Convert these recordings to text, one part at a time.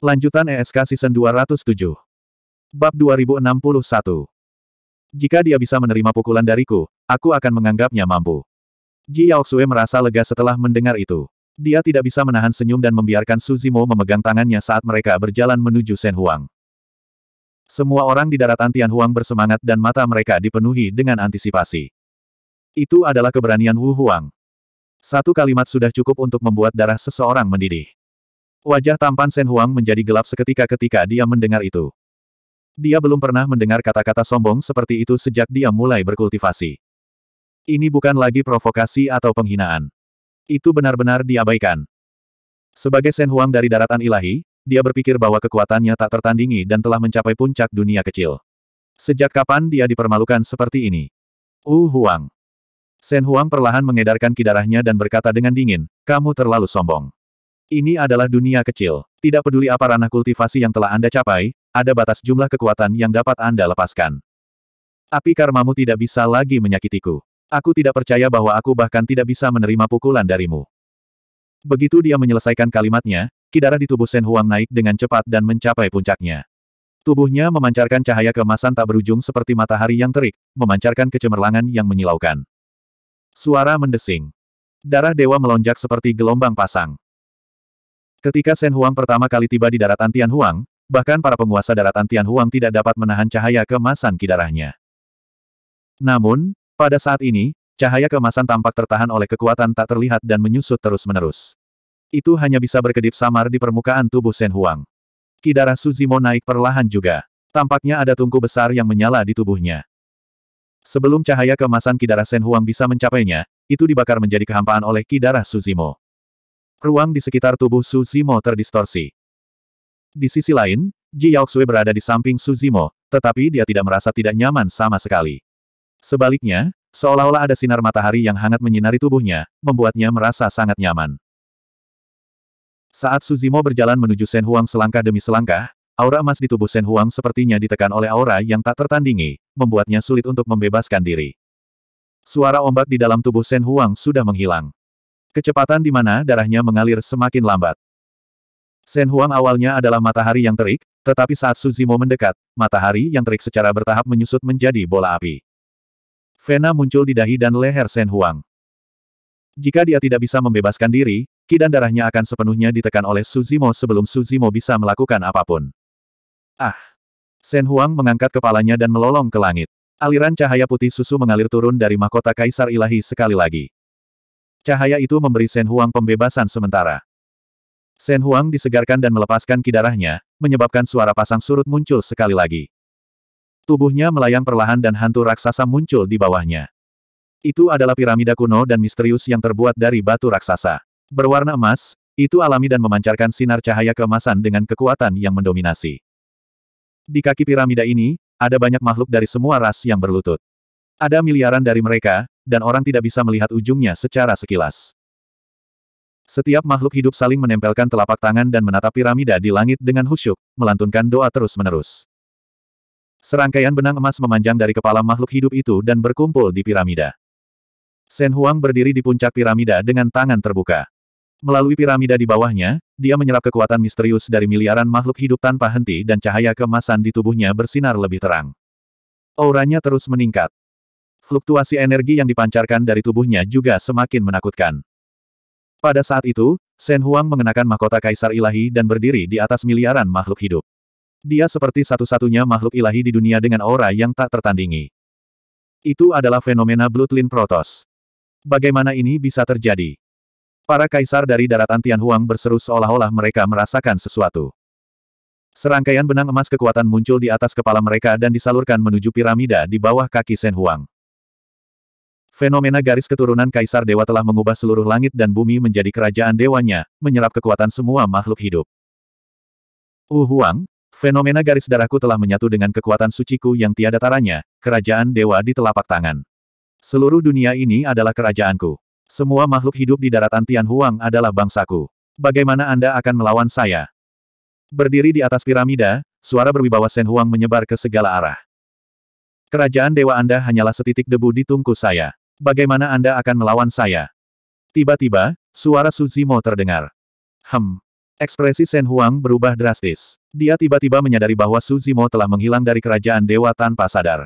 Lanjutan ESK Season 207. Bab 2061. Jika dia bisa menerima pukulan dariku, aku akan menganggapnya mampu. Ji Yaoxue merasa lega setelah mendengar itu. Dia tidak bisa menahan senyum dan membiarkan Suzimo memegang tangannya saat mereka berjalan menuju Sen Huang. Semua orang di daratan Tian Huang bersemangat dan mata mereka dipenuhi dengan antisipasi. Itu adalah keberanian Wu Huang. Satu kalimat sudah cukup untuk membuat darah seseorang mendidih. Wajah tampan Shen Huang menjadi gelap seketika ketika dia mendengar itu. Dia belum pernah mendengar kata-kata sombong seperti itu sejak dia mulai berkultivasi. Ini bukan lagi provokasi atau penghinaan. Itu benar-benar diabaikan. Sebagai Shen Huang dari daratan ilahi, dia berpikir bahwa kekuatannya tak tertandingi dan telah mencapai puncak dunia kecil. Sejak kapan dia dipermalukan seperti ini? Uh Huang. Shen Huang perlahan mengedarkan kidarahnya dan berkata dengan dingin, kamu terlalu sombong. Ini adalah dunia kecil. Tidak peduli apa ranah kultivasi yang telah Anda capai, ada batas jumlah kekuatan yang dapat Anda lepaskan. Api karmamu tidak bisa lagi menyakitiku. Aku tidak percaya bahwa aku bahkan tidak bisa menerima pukulan darimu. Begitu dia menyelesaikan kalimatnya, kidara di tubuh Sen Huang naik dengan cepat dan mencapai puncaknya. Tubuhnya memancarkan cahaya kemasan tak berujung seperti matahari yang terik, memancarkan kecemerlangan yang menyilaukan. Suara mendesing. Darah dewa melonjak seperti gelombang pasang. Ketika Shen Huang pertama kali tiba di daratan Tian Huang, bahkan para penguasa daratan Tian Huang tidak dapat menahan cahaya kemasan kidarahnya. Namun, pada saat ini, cahaya kemasan tampak tertahan oleh kekuatan tak terlihat dan menyusut terus-menerus. Itu hanya bisa berkedip samar di permukaan tubuh Shen Huang. Kidarah Suzimo naik perlahan juga. Tampaknya ada tungku besar yang menyala di tubuhnya. Sebelum cahaya kemasan kidarah Sen Huang bisa mencapainya, itu dibakar menjadi kehampaan oleh Kidara Suzimo ruang di sekitar tubuh Su Zimo terdistorsi. Di sisi lain, Ji Yaoxue berada di samping Su Zimo, tetapi dia tidak merasa tidak nyaman sama sekali. Sebaliknya, seolah-olah ada sinar matahari yang hangat menyinari tubuhnya, membuatnya merasa sangat nyaman. Saat Suzimo berjalan menuju Shen Huang selangkah demi selangkah, aura emas di tubuh Shen Huang sepertinya ditekan oleh aura yang tak tertandingi, membuatnya sulit untuk membebaskan diri. Suara ombak di dalam tubuh Shen Huang sudah menghilang. Kecepatan di mana darahnya mengalir semakin lambat. Shen Huang awalnya adalah matahari yang terik, tetapi saat Suzimo mendekat, matahari yang terik secara bertahap menyusut menjadi bola api. Vena muncul di dahi dan leher Shen Huang. Jika dia tidak bisa membebaskan diri, ki darahnya akan sepenuhnya ditekan oleh Suzimo sebelum Suzimo bisa melakukan apapun. Ah! Shen Huang mengangkat kepalanya dan melolong ke langit. Aliran cahaya putih susu mengalir turun dari mahkota Kaisar Ilahi sekali lagi. Cahaya itu memberi Shen Huang pembebasan sementara. Shen Huang disegarkan dan melepaskan kidarahnya, menyebabkan suara pasang surut muncul sekali lagi. Tubuhnya melayang perlahan dan hantu raksasa muncul di bawahnya. Itu adalah piramida kuno dan misterius yang terbuat dari batu raksasa. Berwarna emas, itu alami dan memancarkan sinar cahaya keemasan dengan kekuatan yang mendominasi. Di kaki piramida ini, ada banyak makhluk dari semua ras yang berlutut. Ada miliaran dari mereka, dan orang tidak bisa melihat ujungnya secara sekilas. Setiap makhluk hidup saling menempelkan telapak tangan dan menatap piramida di langit dengan khusyuk, melantunkan doa terus-menerus. Serangkaian benang emas memanjang dari kepala makhluk hidup itu dan berkumpul di piramida. Sen Huang berdiri di puncak piramida dengan tangan terbuka. Melalui piramida di bawahnya, dia menyerap kekuatan misterius dari miliaran makhluk hidup tanpa henti dan cahaya kemasan di tubuhnya bersinar lebih terang. Auranya terus meningkat. Fluktuasi energi yang dipancarkan dari tubuhnya juga semakin menakutkan. Pada saat itu, Shen Huang mengenakan mahkota kaisar ilahi dan berdiri di atas miliaran makhluk hidup. Dia seperti satu-satunya makhluk ilahi di dunia dengan aura yang tak tertandingi. Itu adalah fenomena Blutlin Protoss. Bagaimana ini bisa terjadi? Para kaisar dari daratan Tianhuang berseru seolah-olah mereka merasakan sesuatu. Serangkaian benang emas kekuatan muncul di atas kepala mereka dan disalurkan menuju piramida di bawah kaki Shen Huang. Fenomena garis keturunan Kaisar Dewa telah mengubah seluruh langit dan bumi menjadi kerajaan dewanya, menyerap kekuatan semua makhluk hidup. Uh Huang, fenomena garis darahku telah menyatu dengan kekuatan suciku yang tiada taranya, kerajaan dewa di telapak tangan. Seluruh dunia ini adalah kerajaanku. Semua makhluk hidup di daratan Huang adalah bangsaku. Bagaimana Anda akan melawan saya? Berdiri di atas piramida, suara berwibawa Sen Huang menyebar ke segala arah. Kerajaan dewa Anda hanyalah setitik debu di tungku saya. Bagaimana Anda akan melawan saya? Tiba-tiba, suara Suzimo terdengar. Hem. Ekspresi Shen Huang berubah drastis. Dia tiba-tiba menyadari bahwa Suzimo telah menghilang dari kerajaan dewa tanpa sadar.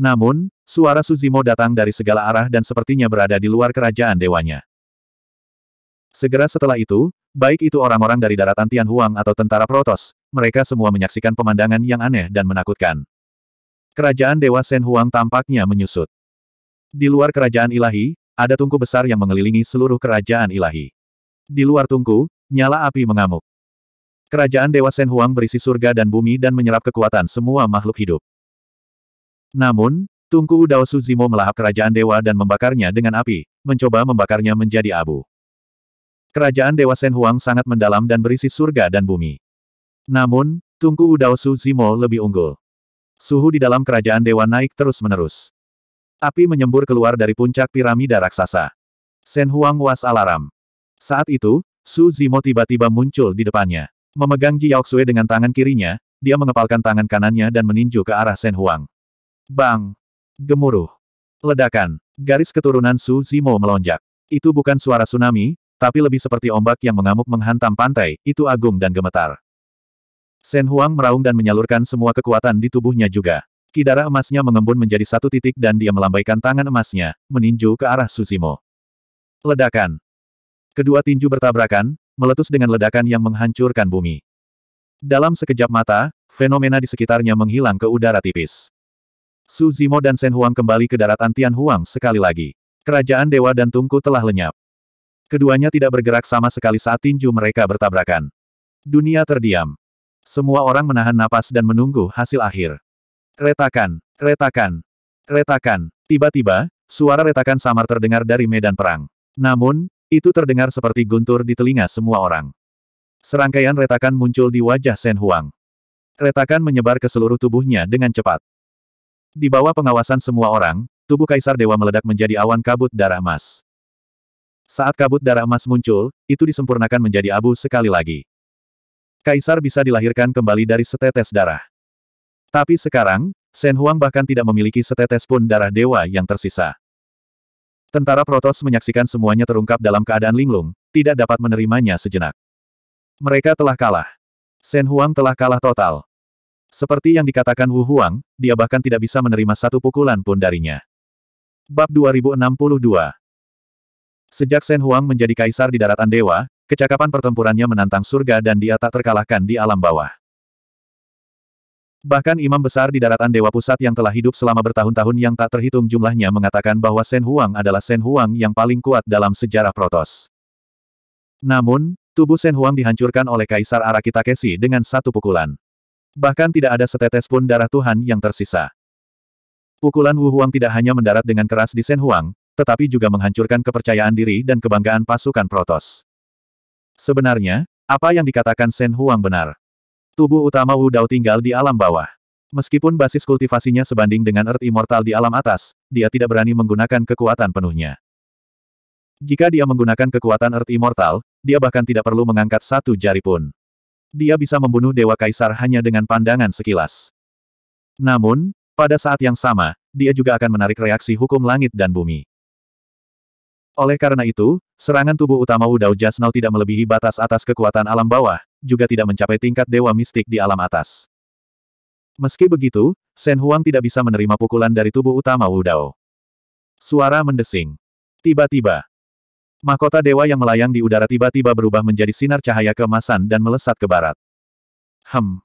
Namun, suara Suzimo datang dari segala arah dan sepertinya berada di luar kerajaan dewanya. Segera setelah itu, baik itu orang-orang dari daratan Huang atau tentara Protos, mereka semua menyaksikan pemandangan yang aneh dan menakutkan. Kerajaan Dewa Shen Huang tampaknya menyusut. Di luar kerajaan ilahi, ada tungku besar yang mengelilingi seluruh kerajaan ilahi. Di luar tungku, nyala api mengamuk. Kerajaan Dewa Sen Huang berisi surga dan bumi dan menyerap kekuatan semua makhluk hidup. Namun, Tungku Dao Suzimo melahap kerajaan dewa dan membakarnya dengan api, mencoba membakarnya menjadi abu. Kerajaan Dewa Sen Huang sangat mendalam dan berisi surga dan bumi. Namun, Tungku Dao Suzimo lebih unggul. Suhu di dalam kerajaan dewa naik terus-menerus. Api menyembur keluar dari puncak piramida raksasa. Sen Huang was alarm. Saat itu, Su Zimo tiba-tiba muncul di depannya. Memegang Ji Yaoxue dengan tangan kirinya, dia mengepalkan tangan kanannya dan meninju ke arah Sen Huang. Bang! Gemuruh! Ledakan! Garis keturunan Su Zimo melonjak. Itu bukan suara tsunami, tapi lebih seperti ombak yang mengamuk menghantam pantai, itu agung dan gemetar. Sen Huang meraung dan menyalurkan semua kekuatan di tubuhnya juga. Ki darah emasnya mengembun menjadi satu titik dan dia melambaikan tangan emasnya, meninju ke arah Suzimo. Ledakan. Kedua tinju bertabrakan, meletus dengan ledakan yang menghancurkan bumi. Dalam sekejap mata, fenomena di sekitarnya menghilang ke udara tipis. Suzimo dan Shen Huang kembali ke daratan Tian Huang sekali lagi. Kerajaan Dewa dan Tungku telah lenyap. Keduanya tidak bergerak sama sekali saat tinju mereka bertabrakan. Dunia terdiam. Semua orang menahan napas dan menunggu hasil akhir. Retakan, retakan, retakan. Tiba-tiba, suara retakan samar terdengar dari medan perang. Namun, itu terdengar seperti guntur di telinga semua orang. Serangkaian retakan muncul di wajah Sen Huang. Retakan menyebar ke seluruh tubuhnya dengan cepat. Di bawah pengawasan semua orang, tubuh Kaisar Dewa meledak menjadi awan kabut darah emas. Saat kabut darah emas muncul, itu disempurnakan menjadi abu sekali lagi. Kaisar bisa dilahirkan kembali dari setetes darah. Tapi sekarang, Shen Huang bahkan tidak memiliki setetes pun darah dewa yang tersisa. Tentara Protos menyaksikan semuanya terungkap dalam keadaan linglung, tidak dapat menerimanya sejenak. Mereka telah kalah. Shen Huang telah kalah total. Seperti yang dikatakan Wu Huang, dia bahkan tidak bisa menerima satu pukulan pun darinya. Bab 2062 Sejak Shen Huang menjadi kaisar di daratan dewa, kecakapan pertempurannya menantang surga dan dia tak terkalahkan di alam bawah. Bahkan imam besar di daratan Dewa Pusat yang telah hidup selama bertahun-tahun yang tak terhitung jumlahnya mengatakan bahwa Sen Huang adalah Sen Huang yang paling kuat dalam sejarah Protos. Namun, tubuh Sen Huang dihancurkan oleh Kaisar Araki Takeshi dengan satu pukulan. Bahkan tidak ada setetes pun darah Tuhan yang tersisa. Pukulan Wu Huang tidak hanya mendarat dengan keras di Sen Huang, tetapi juga menghancurkan kepercayaan diri dan kebanggaan pasukan Protos. Sebenarnya, apa yang dikatakan Sen Huang benar. Tubuh utama Wu Dao tinggal di alam bawah. Meskipun basis kultivasinya sebanding dengan Earth Immortal di alam atas, dia tidak berani menggunakan kekuatan penuhnya. Jika dia menggunakan kekuatan Earth Immortal, dia bahkan tidak perlu mengangkat satu jari pun. Dia bisa membunuh Dewa Kaisar hanya dengan pandangan sekilas. Namun, pada saat yang sama, dia juga akan menarik reaksi hukum langit dan bumi. Oleh karena itu, serangan tubuh utama Wu Dao Jasnal tidak melebihi batas atas kekuatan alam bawah, juga tidak mencapai tingkat dewa mistik di alam atas. Meski begitu, Shen Huang tidak bisa menerima pukulan dari tubuh utama Wu Dao. Suara mendesing. Tiba-tiba, mahkota dewa yang melayang di udara tiba-tiba berubah menjadi sinar cahaya keemasan dan melesat ke barat. Hem.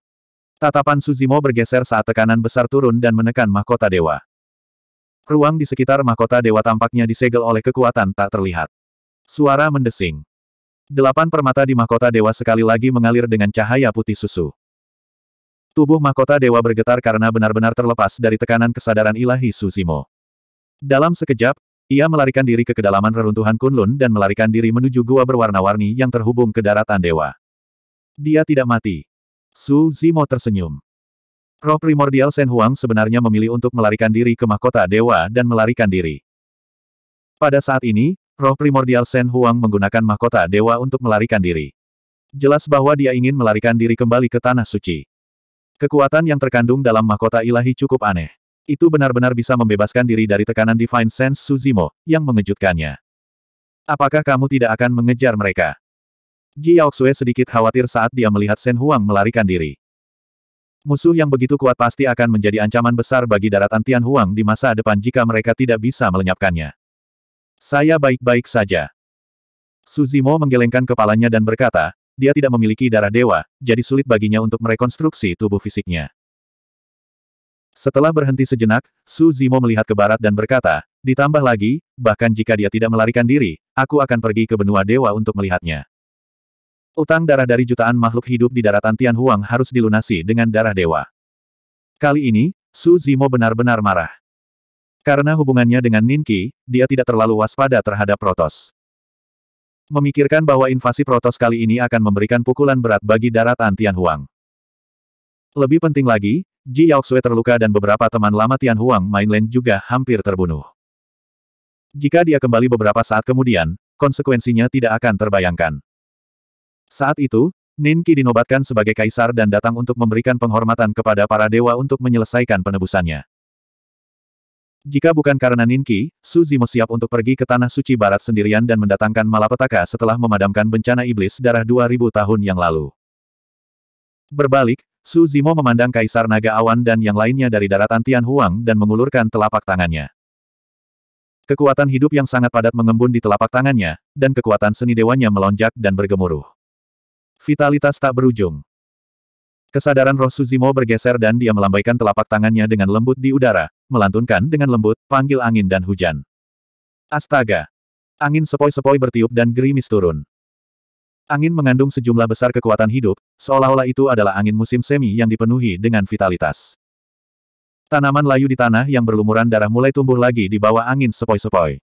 Tatapan Suzimo bergeser saat tekanan besar turun dan menekan mahkota dewa. Ruang di sekitar mahkota dewa tampaknya disegel oleh kekuatan tak terlihat. Suara mendesing. Delapan permata di mahkota dewa sekali lagi mengalir dengan cahaya putih susu. Tubuh mahkota dewa bergetar karena benar-benar terlepas dari tekanan kesadaran ilahi Suzimo. Dalam sekejap, ia melarikan diri ke kedalaman reruntuhan Kunlun dan melarikan diri menuju gua berwarna-warni yang terhubung ke daratan dewa. Dia tidak mati. Su Zimo tersenyum. Roh primordial Shen Huang sebenarnya memilih untuk melarikan diri ke mahkota dewa dan melarikan diri. Pada saat ini, Roh primordial Shen Huang menggunakan mahkota dewa untuk melarikan diri. Jelas bahwa dia ingin melarikan diri kembali ke tanah suci. Kekuatan yang terkandung dalam mahkota ilahi cukup aneh. Itu benar-benar bisa membebaskan diri dari tekanan Divine Sense Suzimo, yang mengejutkannya. Apakah kamu tidak akan mengejar mereka? Ji Yaoxue sedikit khawatir saat dia melihat Shen Huang melarikan diri. Musuh yang begitu kuat pasti akan menjadi ancaman besar bagi daratan Tian Huang di masa depan jika mereka tidak bisa melenyapkannya. Saya baik-baik saja. Suzimo menggelengkan kepalanya dan berkata, dia tidak memiliki darah dewa, jadi sulit baginya untuk merekonstruksi tubuh fisiknya. Setelah berhenti sejenak, Su Zimo melihat ke barat dan berkata, ditambah lagi, bahkan jika dia tidak melarikan diri, aku akan pergi ke benua dewa untuk melihatnya. Utang darah dari jutaan makhluk hidup di daratan Tianhuang harus dilunasi dengan darah dewa. Kali ini, Su Zimo benar-benar marah. Karena hubungannya dengan Ninki, dia tidak terlalu waspada terhadap Protos. Memikirkan bahwa invasi Protos kali ini akan memberikan pukulan berat bagi darat Antian Huang. Lebih penting lagi, Ji Yaoxue terluka dan beberapa teman lama Tian Huang Mainland juga hampir terbunuh. Jika dia kembali beberapa saat kemudian, konsekuensinya tidak akan terbayangkan. Saat itu, Ninki dinobatkan sebagai kaisar dan datang untuk memberikan penghormatan kepada para dewa untuk menyelesaikan penebusannya. Jika bukan karena Ninki, Su Zimo siap untuk pergi ke Tanah Suci Barat sendirian dan mendatangkan malapetaka setelah memadamkan bencana iblis darah 2000 tahun yang lalu. Berbalik, Su Zimo memandang Kaisar Naga Awan dan yang lainnya dari daratan Tianhuang dan mengulurkan telapak tangannya. Kekuatan hidup yang sangat padat mengembun di telapak tangannya, dan kekuatan seni dewanya melonjak dan bergemuruh. Vitalitas tak berujung. Kesadaran roh Suzimo bergeser dan dia melambaikan telapak tangannya dengan lembut di udara, melantunkan dengan lembut, panggil angin dan hujan. Astaga! Angin sepoi-sepoi bertiup dan gerimis turun. Angin mengandung sejumlah besar kekuatan hidup, seolah-olah itu adalah angin musim semi yang dipenuhi dengan vitalitas. Tanaman layu di tanah yang berlumuran darah mulai tumbuh lagi di bawah angin sepoi-sepoi.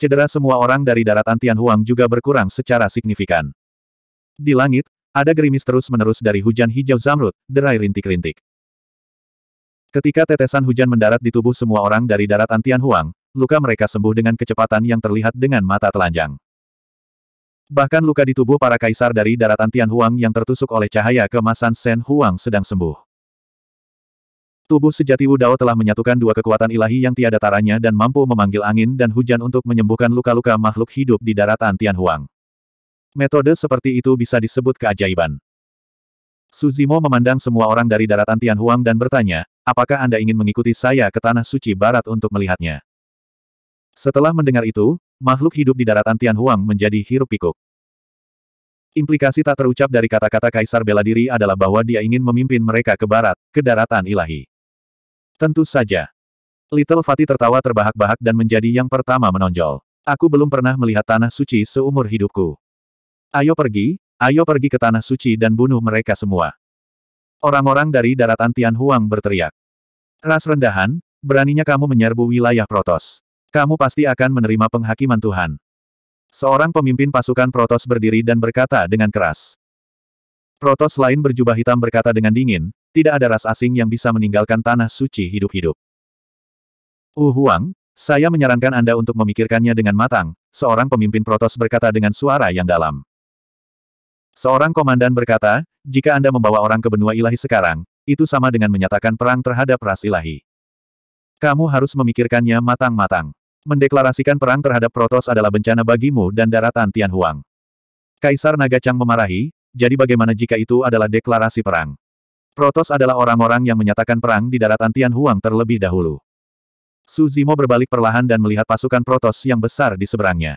Cedera semua orang dari daratan Tianhuang juga berkurang secara signifikan. Di langit, ada gerimis terus-menerus dari hujan hijau zamrud, derai rintik-rintik. Ketika tetesan hujan mendarat di tubuh semua orang dari daratan Tianhuang, luka mereka sembuh dengan kecepatan yang terlihat dengan mata telanjang. Bahkan luka di tubuh para kaisar dari daratan Tianhuang yang tertusuk oleh cahaya kemasan Sen Huang sedang sembuh. Tubuh sejati Wu Dao telah menyatukan dua kekuatan ilahi yang tiada taranya dan mampu memanggil angin dan hujan untuk menyembuhkan luka-luka makhluk hidup di daratan Tianhuang. Metode seperti itu bisa disebut keajaiban. Suzimo memandang semua orang dari daratan Tianhuang dan bertanya, apakah Anda ingin mengikuti saya ke Tanah Suci Barat untuk melihatnya? Setelah mendengar itu, makhluk hidup di daratan Tianhuang menjadi hirup pikuk. Implikasi tak terucap dari kata-kata Kaisar bela diri adalah bahwa dia ingin memimpin mereka ke barat, ke daratan ilahi. Tentu saja. Little Fatih tertawa terbahak-bahak dan menjadi yang pertama menonjol. Aku belum pernah melihat tanah suci seumur hidupku. Ayo pergi, ayo pergi ke Tanah Suci dan bunuh mereka semua. Orang-orang dari daratan Tianhuang berteriak. Ras rendahan, beraninya kamu menyerbu wilayah Protos. Kamu pasti akan menerima penghakiman Tuhan. Seorang pemimpin pasukan Protos berdiri dan berkata dengan keras. Protos lain berjubah hitam berkata dengan dingin, tidak ada ras asing yang bisa meninggalkan tanah suci hidup-hidup. Uh saya menyarankan Anda untuk memikirkannya dengan matang, seorang pemimpin Protos berkata dengan suara yang dalam. Seorang komandan berkata, jika Anda membawa orang ke benua ilahi sekarang, itu sama dengan menyatakan perang terhadap ras ilahi. Kamu harus memikirkannya matang-matang. Mendeklarasikan perang terhadap Protos adalah bencana bagimu dan daratan Tianhuang. Kaisar Naga Chang memarahi, jadi bagaimana jika itu adalah deklarasi perang? Protos adalah orang-orang yang menyatakan perang di daratan Tianhuang terlebih dahulu. Suzimo berbalik perlahan dan melihat pasukan Protos yang besar di seberangnya.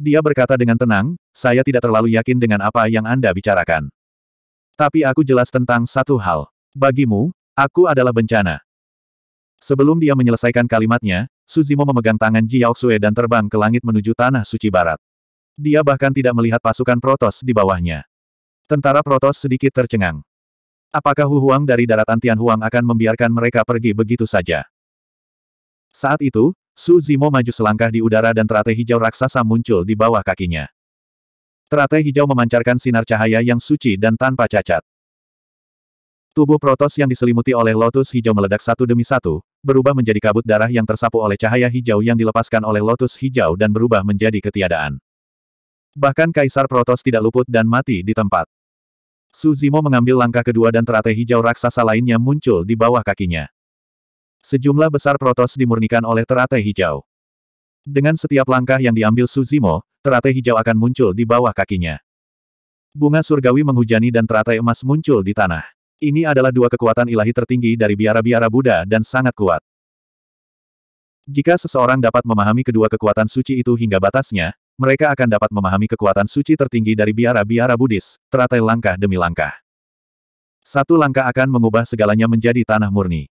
Dia berkata dengan tenang, saya tidak terlalu yakin dengan apa yang Anda bicarakan. Tapi aku jelas tentang satu hal. Bagimu, aku adalah bencana. Sebelum dia menyelesaikan kalimatnya, Suzimo memegang tangan Ji Yaoxue dan terbang ke langit menuju Tanah Suci Barat. Dia bahkan tidak melihat pasukan Protos di bawahnya. Tentara Protos sedikit tercengang. Apakah Hu Huang dari daratan Tianhuang akan membiarkan mereka pergi begitu saja? Saat itu, Su Zimo maju selangkah di udara dan teratai hijau raksasa muncul di bawah kakinya. Teratai hijau memancarkan sinar cahaya yang suci dan tanpa cacat. Tubuh Protos yang diselimuti oleh lotus hijau meledak satu demi satu, berubah menjadi kabut darah yang tersapu oleh cahaya hijau yang dilepaskan oleh lotus hijau dan berubah menjadi ketiadaan. Bahkan Kaisar Protos tidak luput dan mati di tempat. Suzimo mengambil langkah kedua dan teratai hijau raksasa lainnya muncul di bawah kakinya. Sejumlah besar protos dimurnikan oleh teratai hijau. Dengan setiap langkah yang diambil Suzimo, teratai hijau akan muncul di bawah kakinya. Bunga surgawi menghujani dan teratai emas muncul di tanah. Ini adalah dua kekuatan ilahi tertinggi dari biara-biara Buddha dan sangat kuat. Jika seseorang dapat memahami kedua kekuatan suci itu hingga batasnya, mereka akan dapat memahami kekuatan suci tertinggi dari biara-biara Buddhis, teratai langkah demi langkah. Satu langkah akan mengubah segalanya menjadi tanah murni.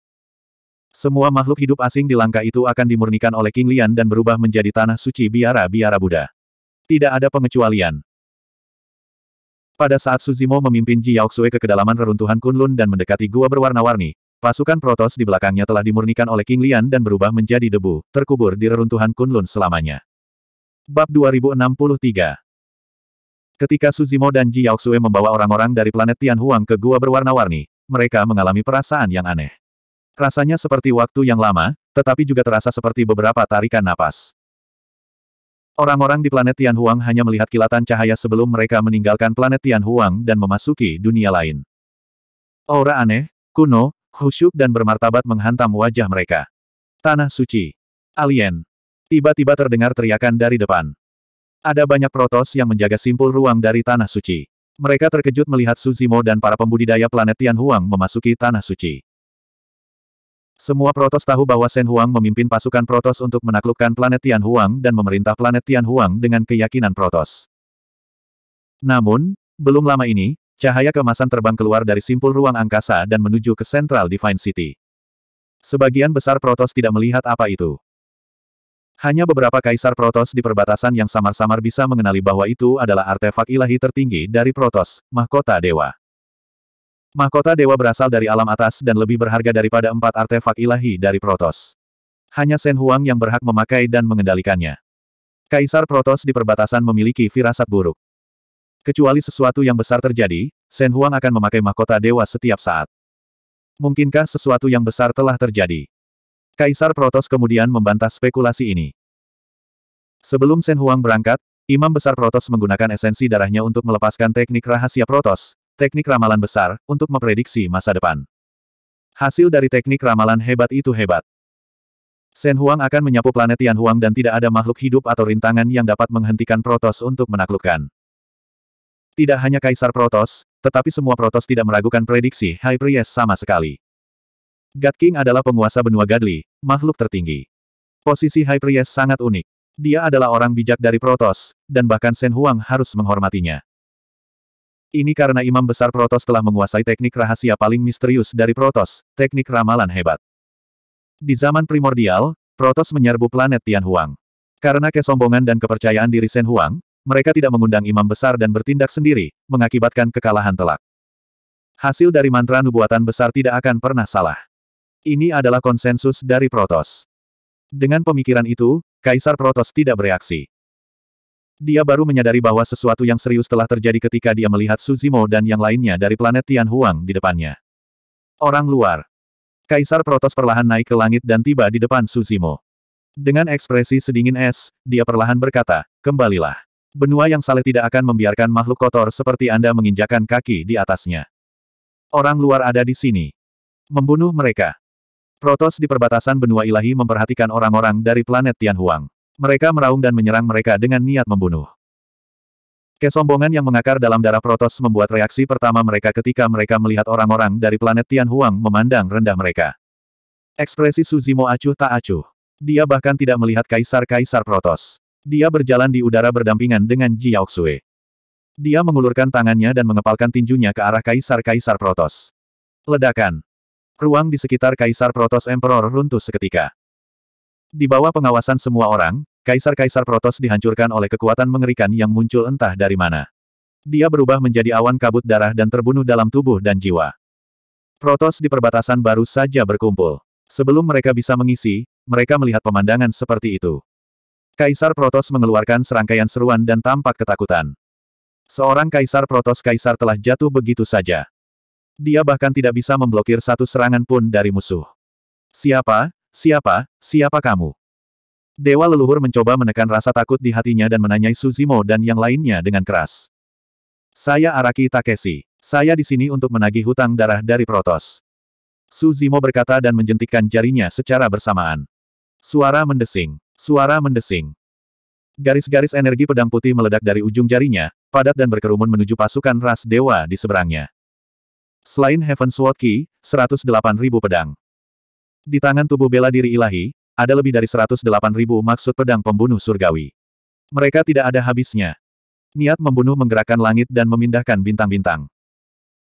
Semua makhluk hidup asing di langkah itu akan dimurnikan oleh King Lian dan berubah menjadi tanah suci biara-biara Buddha. Tidak ada pengecualian. Pada saat Suzimo memimpin Ji Yaoxue ke kedalaman reruntuhan Kunlun dan mendekati gua berwarna-warni, pasukan Protos di belakangnya telah dimurnikan oleh King Lian dan berubah menjadi debu, terkubur di reruntuhan Kunlun selamanya. Bab 2063 Ketika Suzimo dan Ji Yaoxue membawa orang-orang dari planet Tianhuang ke gua berwarna-warni, mereka mengalami perasaan yang aneh. Rasanya seperti waktu yang lama, tetapi juga terasa seperti beberapa tarikan napas. Orang-orang di planet Tianhuang hanya melihat kilatan cahaya sebelum mereka meninggalkan planet Tianhuang dan memasuki dunia lain. Aura aneh, kuno, khusyuk dan bermartabat menghantam wajah mereka. Tanah suci. Alien. Tiba-tiba terdengar teriakan dari depan. Ada banyak protos yang menjaga simpul ruang dari tanah suci. Mereka terkejut melihat Suzimo dan para pembudidaya planet Tianhuang memasuki tanah suci. Semua Protos tahu bahwa Shen Huang memimpin pasukan Protos untuk menaklukkan planet Tian Huang dan memerintah planet Tian Huang dengan keyakinan Protos. Namun, belum lama ini, cahaya kemasan terbang keluar dari simpul ruang angkasa dan menuju ke Central Divine City. Sebagian besar Protos tidak melihat apa itu. Hanya beberapa kaisar Protos di perbatasan yang samar-samar bisa mengenali bahwa itu adalah artefak ilahi tertinggi dari Protos, mahkota dewa. Mahkota dewa berasal dari alam atas dan lebih berharga daripada empat artefak ilahi dari Protos. Hanya Shen Huang yang berhak memakai dan mengendalikannya. Kaisar Protos di perbatasan memiliki firasat buruk. Kecuali sesuatu yang besar terjadi, Shen Huang akan memakai mahkota dewa setiap saat. Mungkinkah sesuatu yang besar telah terjadi? Kaisar Protos kemudian membantah spekulasi ini. Sebelum Shen Huang berangkat, Imam Besar Protos menggunakan esensi darahnya untuk melepaskan teknik rahasia Protos, Teknik ramalan besar, untuk memprediksi masa depan. Hasil dari teknik ramalan hebat itu hebat. Shen Huang akan menyapu planet Tian Huang dan tidak ada makhluk hidup atau rintangan yang dapat menghentikan Protos untuk menaklukkan. Tidak hanya Kaisar Protos, tetapi semua Protos tidak meragukan prediksi High Priest sama sekali. God King adalah penguasa benua Gadli, makhluk tertinggi. Posisi High Priest sangat unik. Dia adalah orang bijak dari Protos, dan bahkan Shen Huang harus menghormatinya. Ini karena Imam Besar Protos telah menguasai teknik rahasia paling misterius dari Protos, teknik ramalan hebat. Di zaman primordial, Protos menyerbu planet Tianhuang. Karena kesombongan dan kepercayaan diri Sen Huang, mereka tidak mengundang Imam Besar dan bertindak sendiri, mengakibatkan kekalahan telak. Hasil dari mantra nubuatan besar tidak akan pernah salah. Ini adalah konsensus dari Protos. Dengan pemikiran itu, Kaisar Protos tidak bereaksi. Dia baru menyadari bahwa sesuatu yang serius telah terjadi ketika dia melihat Suzimo dan yang lainnya dari planet Huang di depannya. Orang luar. Kaisar Protos perlahan naik ke langit dan tiba di depan Suzimo. Dengan ekspresi sedingin es, dia perlahan berkata, kembalilah. Benua yang saleh tidak akan membiarkan makhluk kotor seperti Anda menginjakan kaki di atasnya. Orang luar ada di sini. Membunuh mereka. Protos di perbatasan benua ilahi memperhatikan orang-orang dari planet Tianhuang. Mereka meraung dan menyerang mereka dengan niat membunuh. Kesombongan yang mengakar dalam darah Protos membuat reaksi pertama mereka ketika mereka melihat orang-orang dari planet Tian Huang memandang rendah mereka. Ekspresi Suzimo acuh tak acuh. Dia bahkan tidak melihat kaisar-kaisar Protos. Dia berjalan di udara berdampingan dengan Ji Yaoxue. Dia mengulurkan tangannya dan mengepalkan tinjunya ke arah kaisar-kaisar Protos. Ledakan. Ruang di sekitar kaisar Protos Emperor runtuh seketika. Di bawah pengawasan semua orang, kaisar-kaisar Protos dihancurkan oleh kekuatan mengerikan yang muncul entah dari mana. Dia berubah menjadi awan kabut darah dan terbunuh dalam tubuh dan jiwa. Protos di perbatasan baru saja berkumpul. Sebelum mereka bisa mengisi, mereka melihat pemandangan seperti itu. Kaisar Protos mengeluarkan serangkaian seruan dan tampak ketakutan. Seorang kaisar Protos kaisar telah jatuh begitu saja. Dia bahkan tidak bisa memblokir satu serangan pun dari musuh. Siapa, Siapa, siapa kamu? Dewa leluhur mencoba menekan rasa takut di hatinya dan menanyai Suzimo dan yang lainnya dengan keras. Saya Araki Takeshi. Saya di sini untuk menagih hutang darah dari Protos. Suzimo berkata dan menjentikkan jarinya secara bersamaan. Suara mendesing. Suara mendesing. Garis-garis energi pedang putih meledak dari ujung jarinya, padat dan berkerumun menuju pasukan ras dewa di seberangnya. Selain Heaven Sword Key, 108.000 pedang. Di tangan tubuh bela diri ilahi, ada lebih dari 108 ribu maksud pedang pembunuh surgawi. Mereka tidak ada habisnya. Niat membunuh menggerakkan langit dan memindahkan bintang-bintang.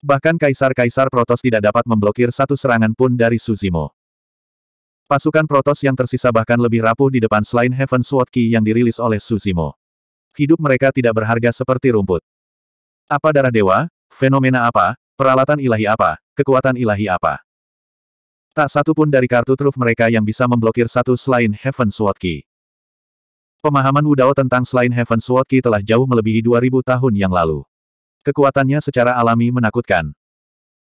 Bahkan kaisar-kaisar Protos tidak dapat memblokir satu serangan pun dari Suzimo. Pasukan Protos yang tersisa bahkan lebih rapuh di depan selain Heaven Sword Key yang dirilis oleh Suzimo. Hidup mereka tidak berharga seperti rumput. Apa darah dewa? Fenomena apa? Peralatan ilahi apa? Kekuatan ilahi apa? Tak satu pun dari kartu truf mereka yang bisa memblokir satu selain Heaven Sword Key. Pemahaman Wudao tentang selain Heaven Sword Key telah jauh melebihi 2000 tahun yang lalu. Kekuatannya secara alami menakutkan.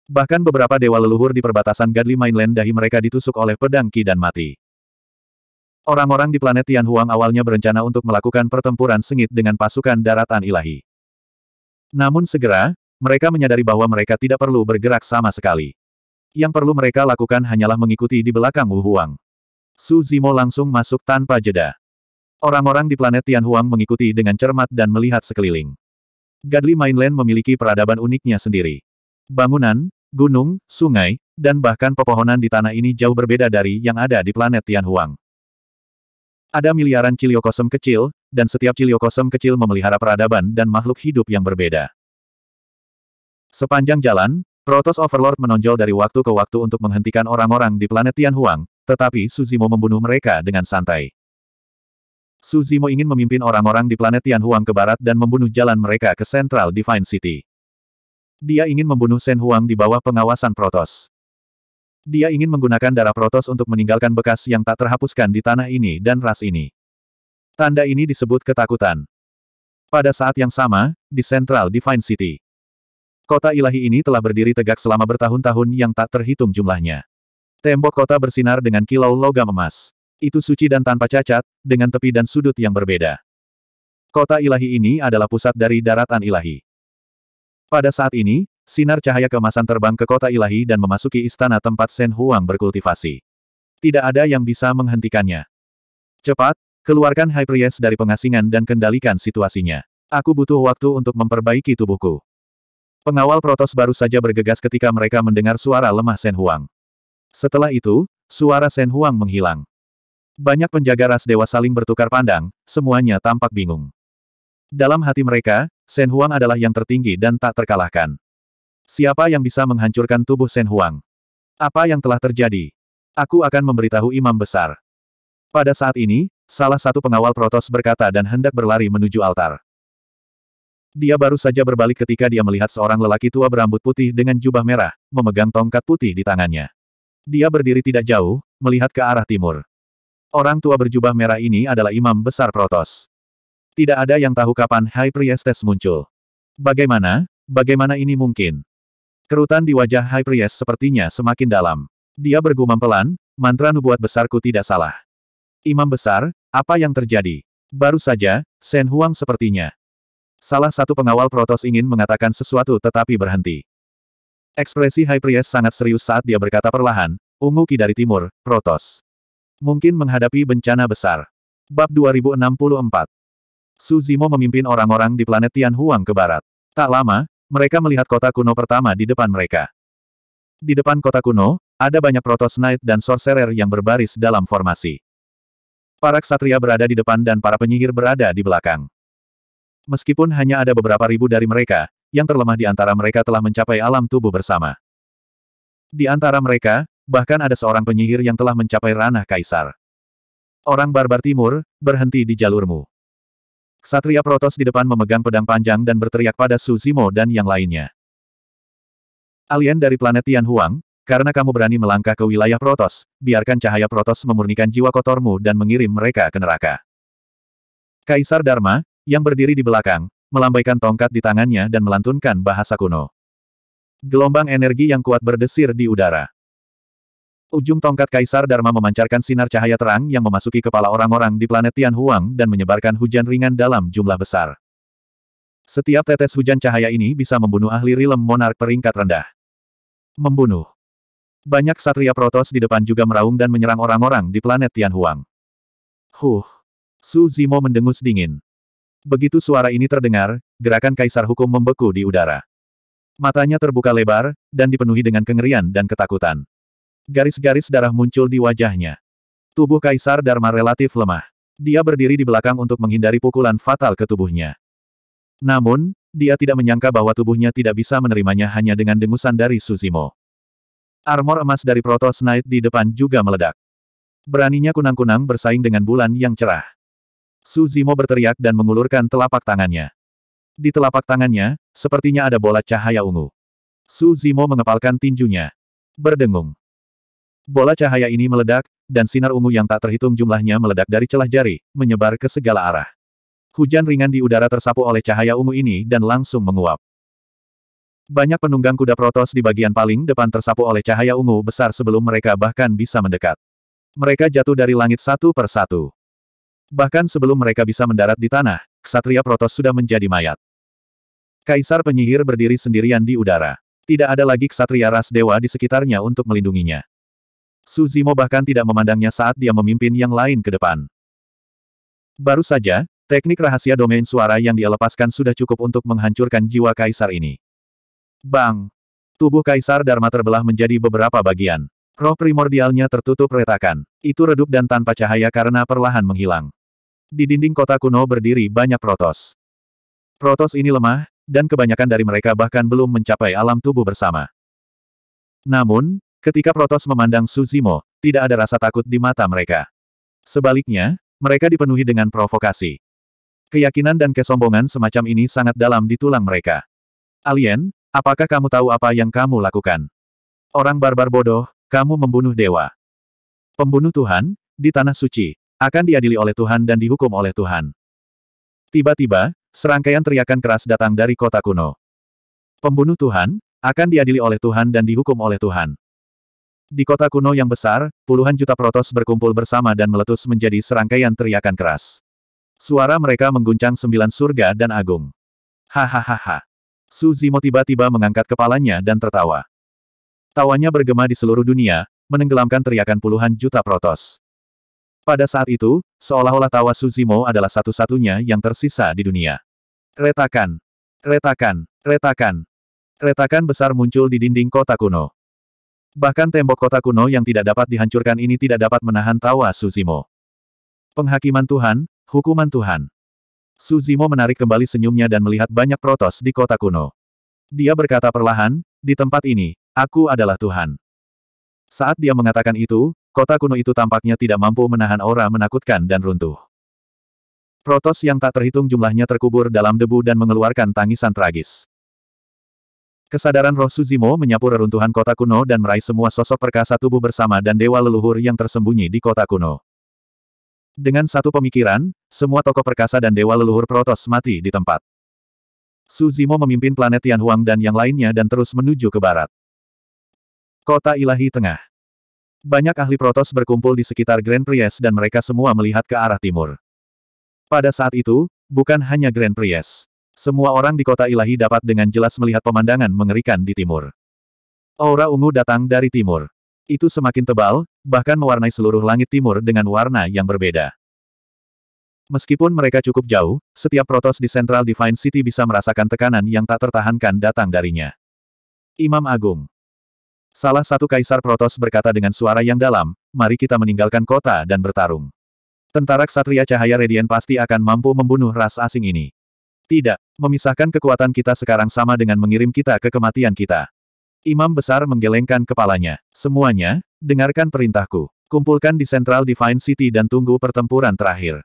Bahkan beberapa dewa leluhur di perbatasan Godly Mainland dahi mereka ditusuk oleh pedang Ki dan mati. Orang-orang di planet Tianhuang awalnya berencana untuk melakukan pertempuran sengit dengan pasukan daratan ilahi. Namun segera, mereka menyadari bahwa mereka tidak perlu bergerak sama sekali. Yang perlu mereka lakukan hanyalah mengikuti di belakang Wu Huang. Su Zimo langsung masuk tanpa jeda. Orang-orang di planet Tian Huang mengikuti dengan cermat dan melihat sekeliling. Gadli Mainland memiliki peradaban uniknya sendiri. Bangunan, gunung, sungai, dan bahkan pepohonan di tanah ini jauh berbeda dari yang ada di planet Tian Huang. Ada miliaran ciliokosem kecil, dan setiap ciliokosem kecil memelihara peradaban dan makhluk hidup yang berbeda. Sepanjang jalan, Protos Overlord menonjol dari waktu ke waktu untuk menghentikan orang-orang di planet Tianhuang, tetapi Suzimo membunuh mereka dengan santai. Suzimo ingin memimpin orang-orang di planet Tianhuang ke barat dan membunuh jalan mereka ke Central Divine City. Dia ingin membunuh Shen Huang di bawah pengawasan Protos. Dia ingin menggunakan darah Protos untuk meninggalkan bekas yang tak terhapuskan di tanah ini dan ras ini. Tanda ini disebut ketakutan. Pada saat yang sama, di Central Divine City. Kota ilahi ini telah berdiri tegak selama bertahun-tahun yang tak terhitung jumlahnya. Tembok kota bersinar dengan kilau logam emas. Itu suci dan tanpa cacat, dengan tepi dan sudut yang berbeda. Kota ilahi ini adalah pusat dari daratan ilahi. Pada saat ini, sinar cahaya kemasan terbang ke kota ilahi dan memasuki istana tempat Sen Huang berkultivasi. Tidak ada yang bisa menghentikannya. Cepat, keluarkan High Priest dari pengasingan dan kendalikan situasinya. Aku butuh waktu untuk memperbaiki tubuhku. Pengawal Protos baru saja bergegas ketika mereka mendengar suara lemah Sen Huang. Setelah itu, suara Sen Huang menghilang. Banyak penjaga ras dewa saling bertukar pandang, semuanya tampak bingung. Dalam hati mereka, Sen Huang adalah yang tertinggi dan tak terkalahkan. Siapa yang bisa menghancurkan tubuh Sen Huang? Apa yang telah terjadi? Aku akan memberitahu imam besar. Pada saat ini, salah satu pengawal Protos berkata dan hendak berlari menuju altar. Dia baru saja berbalik ketika dia melihat seorang lelaki tua berambut putih dengan jubah merah, memegang tongkat putih di tangannya. Dia berdiri tidak jauh, melihat ke arah timur. Orang tua berjubah merah ini adalah imam besar Protos. Tidak ada yang tahu kapan High Priestess muncul. Bagaimana? Bagaimana ini mungkin? Kerutan di wajah High Priest sepertinya semakin dalam. Dia bergumam pelan, mantra nubuat besarku tidak salah. Imam besar, apa yang terjadi? Baru saja, Sen Huang sepertinya. Salah satu pengawal Protos ingin mengatakan sesuatu tetapi berhenti. Ekspresi High Priest sangat serius saat dia berkata perlahan, Ungu Ki dari Timur, Protos. Mungkin menghadapi bencana besar. Bab 2064 Suzimo memimpin orang-orang di planet Huang ke barat. Tak lama, mereka melihat kota kuno pertama di depan mereka. Di depan kota kuno, ada banyak Protos Knight dan Sorcerer yang berbaris dalam formasi. Para ksatria berada di depan dan para penyihir berada di belakang. Meskipun hanya ada beberapa ribu dari mereka, yang terlemah di antara mereka telah mencapai alam tubuh bersama. Di antara mereka, bahkan ada seorang penyihir yang telah mencapai ranah kaisar. Orang barbar timur, berhenti di jalurmu. Satria Protos di depan memegang pedang panjang dan berteriak pada Su Zimo dan yang lainnya. Alien dari planet Tian Huang, karena kamu berani melangkah ke wilayah Protos, biarkan cahaya Protos memurnikan jiwa kotormu dan mengirim mereka ke neraka. Kaisar Dharma, yang berdiri di belakang, melambaikan tongkat di tangannya dan melantunkan bahasa kuno. Gelombang energi yang kuat berdesir di udara. Ujung tongkat Kaisar Dharma memancarkan sinar cahaya terang yang memasuki kepala orang-orang di planet Huang dan menyebarkan hujan ringan dalam jumlah besar. Setiap tetes hujan cahaya ini bisa membunuh ahli rilem monark peringkat rendah. Membunuh. Banyak satria protos di depan juga meraung dan menyerang orang-orang di planet Huang. Huh. Su Zimo mendengus dingin. Begitu suara ini terdengar, gerakan kaisar hukum membeku di udara. Matanya terbuka lebar, dan dipenuhi dengan kengerian dan ketakutan. Garis-garis darah muncul di wajahnya. Tubuh kaisar Dharma relatif lemah. Dia berdiri di belakang untuk menghindari pukulan fatal ke tubuhnya. Namun, dia tidak menyangka bahwa tubuhnya tidak bisa menerimanya hanya dengan dengusan dari Suzimo. Armor emas dari Protoss Knight di depan juga meledak. Beraninya kunang-kunang bersaing dengan bulan yang cerah. Su Zimo berteriak dan mengulurkan telapak tangannya. Di telapak tangannya, sepertinya ada bola cahaya ungu. Su Zimo mengepalkan tinjunya. Berdengung. Bola cahaya ini meledak, dan sinar ungu yang tak terhitung jumlahnya meledak dari celah jari, menyebar ke segala arah. Hujan ringan di udara tersapu oleh cahaya ungu ini dan langsung menguap. Banyak penunggang kuda protos di bagian paling depan tersapu oleh cahaya ungu besar sebelum mereka bahkan bisa mendekat. Mereka jatuh dari langit satu per satu. Bahkan sebelum mereka bisa mendarat di tanah, Ksatria Protos sudah menjadi mayat. Kaisar penyihir berdiri sendirian di udara. Tidak ada lagi ksatria ras dewa di sekitarnya untuk melindunginya. Suzimo bahkan tidak memandangnya saat dia memimpin yang lain ke depan. Baru saja, teknik rahasia domain suara yang dia lepaskan sudah cukup untuk menghancurkan jiwa kaisar ini. Bang! Tubuh kaisar Dharma terbelah menjadi beberapa bagian. Roh primordialnya tertutup retakan. Itu redup dan tanpa cahaya karena perlahan menghilang. Di dinding kota kuno berdiri banyak protos. Protos ini lemah, dan kebanyakan dari mereka bahkan belum mencapai alam tubuh bersama. Namun, ketika protos memandang Suzimo, tidak ada rasa takut di mata mereka. Sebaliknya, mereka dipenuhi dengan provokasi. Keyakinan dan kesombongan semacam ini sangat dalam di tulang mereka. Alien, apakah kamu tahu apa yang kamu lakukan? Orang barbar bodoh, kamu membunuh dewa. Pembunuh Tuhan, di Tanah Suci. Akan diadili oleh Tuhan dan dihukum oleh Tuhan. Tiba-tiba, serangkaian teriakan keras datang dari kota kuno. Pembunuh Tuhan, akan diadili oleh Tuhan dan dihukum oleh Tuhan. Di kota kuno yang besar, puluhan juta protos berkumpul bersama dan meletus menjadi serangkaian teriakan keras. Suara mereka mengguncang sembilan surga dan agung. Hahaha. Su Zimo tiba-tiba mengangkat kepalanya dan tertawa. Tawanya bergema di seluruh dunia, menenggelamkan teriakan puluhan juta protos. Pada saat itu, seolah-olah tawa Suzimo adalah satu-satunya yang tersisa di dunia. Retakan. Retakan. Retakan. Retakan besar muncul di dinding kota kuno. Bahkan tembok kota kuno yang tidak dapat dihancurkan ini tidak dapat menahan tawa Suzimo. Penghakiman Tuhan, hukuman Tuhan. Suzimo menarik kembali senyumnya dan melihat banyak protos di kota kuno. Dia berkata perlahan, di tempat ini, aku adalah Tuhan. Saat dia mengatakan itu, Kota kuno itu tampaknya tidak mampu menahan aura menakutkan dan runtuh. Protos yang tak terhitung jumlahnya terkubur dalam debu dan mengeluarkan tangisan tragis. Kesadaran roh Suzimo menyapu reruntuhan kota kuno dan meraih semua sosok perkasa tubuh bersama dan dewa leluhur yang tersembunyi di kota kuno. Dengan satu pemikiran, semua tokoh perkasa dan dewa leluhur Protos mati di tempat. Suzimo memimpin planet Tianhuang dan yang lainnya dan terus menuju ke barat. Kota Ilahi Tengah banyak ahli Protos berkumpul di sekitar Grand Priest dan mereka semua melihat ke arah timur. Pada saat itu, bukan hanya Grand Priest. Semua orang di kota ilahi dapat dengan jelas melihat pemandangan mengerikan di timur. Aura ungu datang dari timur. Itu semakin tebal, bahkan mewarnai seluruh langit timur dengan warna yang berbeda. Meskipun mereka cukup jauh, setiap protos di Central Divine City bisa merasakan tekanan yang tak tertahankan datang darinya. Imam Agung Salah satu kaisar Protos berkata dengan suara yang dalam, mari kita meninggalkan kota dan bertarung. Tentara Ksatria Cahaya Radian pasti akan mampu membunuh ras asing ini. Tidak, memisahkan kekuatan kita sekarang sama dengan mengirim kita ke kematian kita. Imam Besar menggelengkan kepalanya. Semuanya, dengarkan perintahku. Kumpulkan di Central Divine City dan tunggu pertempuran terakhir.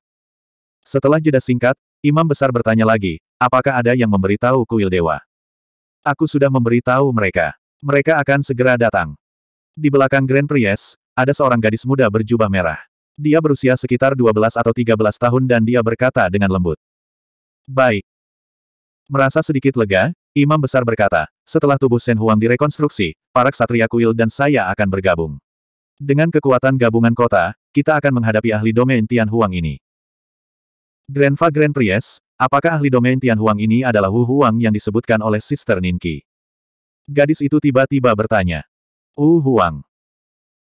Setelah jeda singkat, Imam Besar bertanya lagi, apakah ada yang memberitahu kuil dewa? Aku sudah memberitahu mereka. Mereka akan segera datang. Di belakang Grand Priest, ada seorang gadis muda berjubah merah. Dia berusia sekitar 12 atau 13 tahun dan dia berkata dengan lembut. Baik. Merasa sedikit lega, Imam Besar berkata, setelah tubuh Shen Huang direkonstruksi, para ksatria kuil dan saya akan bergabung. Dengan kekuatan gabungan kota, kita akan menghadapi ahli domain Tian Huang ini. Grandfa Grand Priest, apakah ahli domain Tian Huang ini adalah Wu Huang yang disebutkan oleh Sister Ninki? Gadis itu tiba-tiba bertanya. Wu Huang.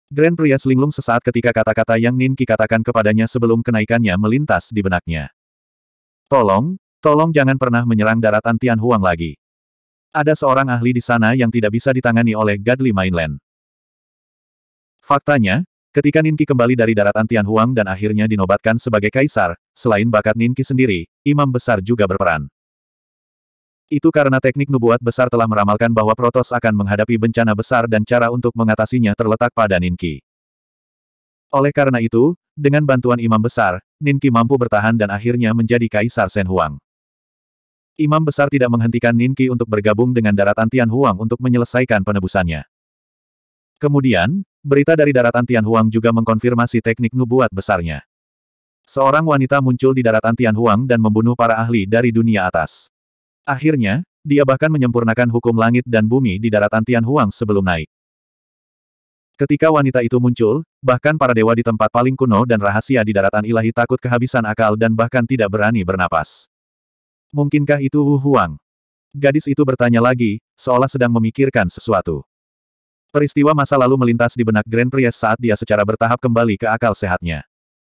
Grand Pria linglung sesaat ketika kata-kata yang Ninki katakan kepadanya sebelum kenaikannya melintas di benaknya. Tolong, tolong jangan pernah menyerang daratan Tian Huang lagi. Ada seorang ahli di sana yang tidak bisa ditangani oleh Godly Mainland. Faktanya, Ketika Ninki kembali dari daratan Huang dan akhirnya dinobatkan sebagai kaisar, selain bakat Ninki sendiri, imam besar juga berperan. Itu karena teknik nubuat besar telah meramalkan bahwa Protos akan menghadapi bencana besar dan cara untuk mengatasinya terletak pada Ninki. Oleh karena itu, dengan bantuan imam besar, Ninki mampu bertahan dan akhirnya menjadi Kaisar Shen Huang. Imam besar tidak menghentikan Ninki untuk bergabung dengan daratan Tian Huang untuk menyelesaikan penebusannya. Kemudian, berita dari daratan Tian Huang juga mengkonfirmasi teknik nubuat besarnya. Seorang wanita muncul di daratan Tian Huang dan membunuh para ahli dari dunia atas. Akhirnya, dia bahkan menyempurnakan hukum langit dan bumi di daratan Tianhuang sebelum naik. Ketika wanita itu muncul, bahkan para dewa di tempat paling kuno dan rahasia di daratan ilahi takut kehabisan akal dan bahkan tidak berani bernapas. Mungkinkah itu Wu Huang? Gadis itu bertanya lagi, seolah sedang memikirkan sesuatu. Peristiwa masa lalu melintas di benak Grand Priest saat dia secara bertahap kembali ke akal sehatnya.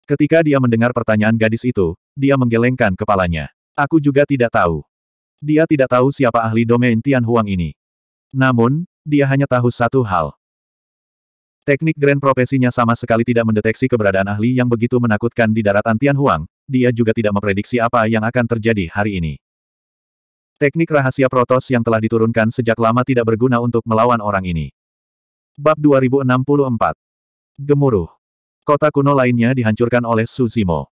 Ketika dia mendengar pertanyaan gadis itu, dia menggelengkan kepalanya. Aku juga tidak tahu. Dia tidak tahu siapa ahli domain Tian Huang ini. Namun, dia hanya tahu satu hal. Teknik grand profesinya sama sekali tidak mendeteksi keberadaan ahli yang begitu menakutkan di daratan Tian Huang, dia juga tidak memprediksi apa yang akan terjadi hari ini. Teknik rahasia Protos yang telah diturunkan sejak lama tidak berguna untuk melawan orang ini. Bab 2064 Gemuruh Kota kuno lainnya dihancurkan oleh Suzimo.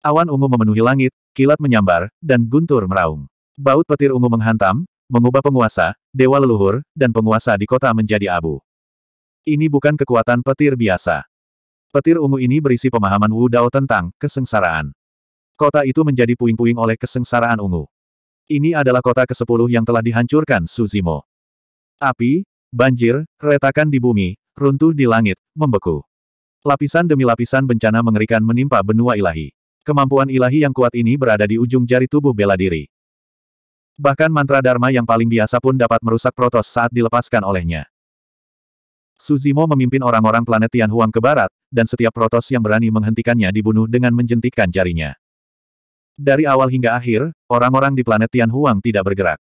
Awan ungu memenuhi langit, kilat menyambar, dan guntur meraung. Baut petir ungu menghantam, mengubah penguasa, dewa leluhur, dan penguasa di kota menjadi abu. Ini bukan kekuatan petir biasa. Petir ungu ini berisi pemahaman Wu Dao tentang kesengsaraan. Kota itu menjadi puing-puing oleh kesengsaraan ungu. Ini adalah kota ke-10 yang telah dihancurkan Suzimo. Api, banjir, retakan di bumi, runtuh di langit, membeku. Lapisan demi lapisan bencana mengerikan menimpa benua ilahi. Kemampuan ilahi yang kuat ini berada di ujung jari tubuh bela diri. Bahkan mantra Dharma yang paling biasa pun dapat merusak Protos saat dilepaskan olehnya. Suzimo memimpin orang-orang planet Tianhuang ke barat, dan setiap Protos yang berani menghentikannya dibunuh dengan menjentikkan jarinya. Dari awal hingga akhir, orang-orang di planet Tianhuang tidak bergerak.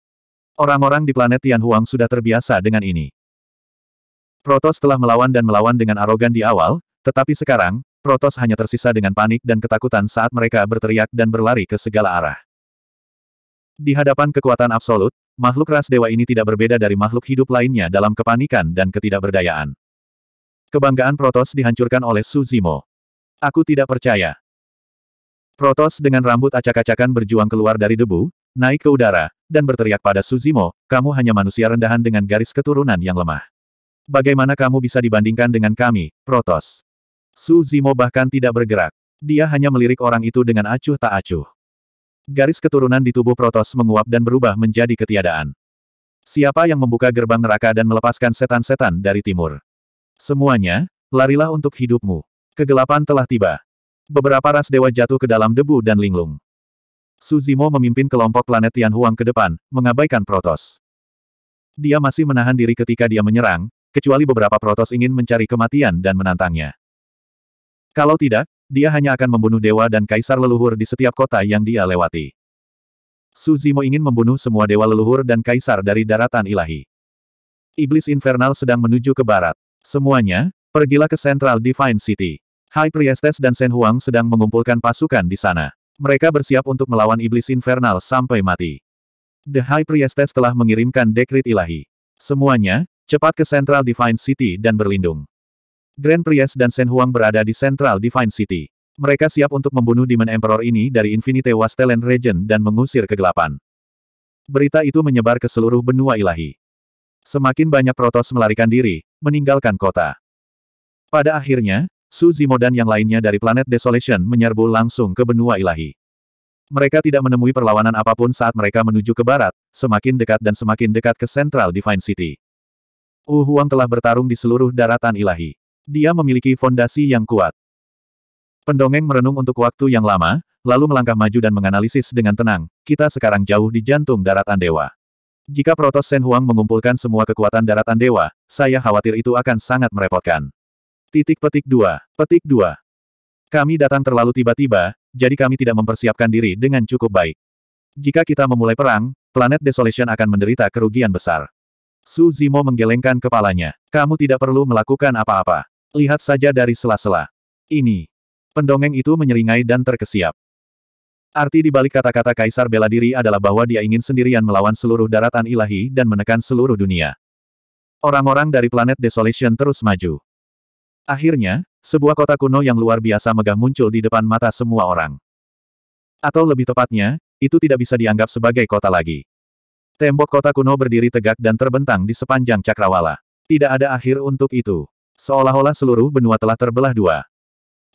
Orang-orang di planet Tianhuang sudah terbiasa dengan ini. Protos telah melawan dan melawan dengan arogan di awal, tetapi sekarang, Protos hanya tersisa dengan panik dan ketakutan saat mereka berteriak dan berlari ke segala arah. Di hadapan kekuatan absolut, makhluk ras dewa ini tidak berbeda dari makhluk hidup lainnya dalam kepanikan dan ketidakberdayaan. Kebanggaan Protos dihancurkan oleh Suzimo. Aku tidak percaya. Protos dengan rambut acak-acakan berjuang keluar dari debu, naik ke udara, dan berteriak pada Suzimo, kamu hanya manusia rendahan dengan garis keturunan yang lemah. Bagaimana kamu bisa dibandingkan dengan kami, Protos? Suzimo bahkan tidak bergerak. Dia hanya melirik orang itu dengan acuh tak acuh. Garis keturunan di tubuh Protos menguap dan berubah menjadi ketiadaan. Siapa yang membuka gerbang neraka dan melepaskan setan-setan dari timur? Semuanya, larilah untuk hidupmu. Kegelapan telah tiba. Beberapa ras dewa jatuh ke dalam debu dan linglung. Suzimo memimpin kelompok planet Tianhuang ke depan, mengabaikan Protos. Dia masih menahan diri ketika dia menyerang, kecuali beberapa Protos ingin mencari kematian dan menantangnya. Kalau tidak, dia hanya akan membunuh dewa dan kaisar leluhur di setiap kota yang dia lewati. Su Zimo ingin membunuh semua dewa leluhur dan kaisar dari daratan ilahi. Iblis infernal sedang menuju ke barat. Semuanya, pergilah ke Central Divine City. High Priestess dan Sen Huang sedang mengumpulkan pasukan di sana. Mereka bersiap untuk melawan iblis infernal sampai mati. The High Priestess telah mengirimkan dekrit ilahi. Semuanya, cepat ke Central Divine City dan berlindung. Grand Priest dan Shen Huang berada di Central Divine City. Mereka siap untuk membunuh Demon Emperor ini dari Infinite Wasteland Region dan mengusir kegelapan. Berita itu menyebar ke seluruh benua ilahi. Semakin banyak Protos melarikan diri, meninggalkan kota. Pada akhirnya, Su Zimo dan yang lainnya dari planet Desolation menyerbu langsung ke benua ilahi. Mereka tidak menemui perlawanan apapun saat mereka menuju ke barat, semakin dekat dan semakin dekat ke Central Divine City. Wu Huang telah bertarung di seluruh daratan ilahi. Dia memiliki fondasi yang kuat. Pendongeng merenung untuk waktu yang lama, lalu melangkah maju dan menganalisis dengan tenang, kita sekarang jauh di jantung daratan dewa. Jika Protos Shen Huang mengumpulkan semua kekuatan daratan dewa, saya khawatir itu akan sangat merepotkan. Titik petik dua, petik dua. Kami datang terlalu tiba-tiba, jadi kami tidak mempersiapkan diri dengan cukup baik. Jika kita memulai perang, planet Desolation akan menderita kerugian besar. Su Zimo menggelengkan kepalanya. Kamu tidak perlu melakukan apa-apa. Lihat saja dari sela-sela. Ini. Pendongeng itu menyeringai dan terkesiap. Arti di balik kata-kata Kaisar bela diri adalah bahwa dia ingin sendirian melawan seluruh daratan ilahi dan menekan seluruh dunia. Orang-orang dari planet Desolation terus maju. Akhirnya, sebuah kota kuno yang luar biasa megah muncul di depan mata semua orang. Atau lebih tepatnya, itu tidak bisa dianggap sebagai kota lagi. Tembok kota kuno berdiri tegak dan terbentang di sepanjang cakrawala. Tidak ada akhir untuk itu. Seolah-olah seluruh benua telah terbelah dua.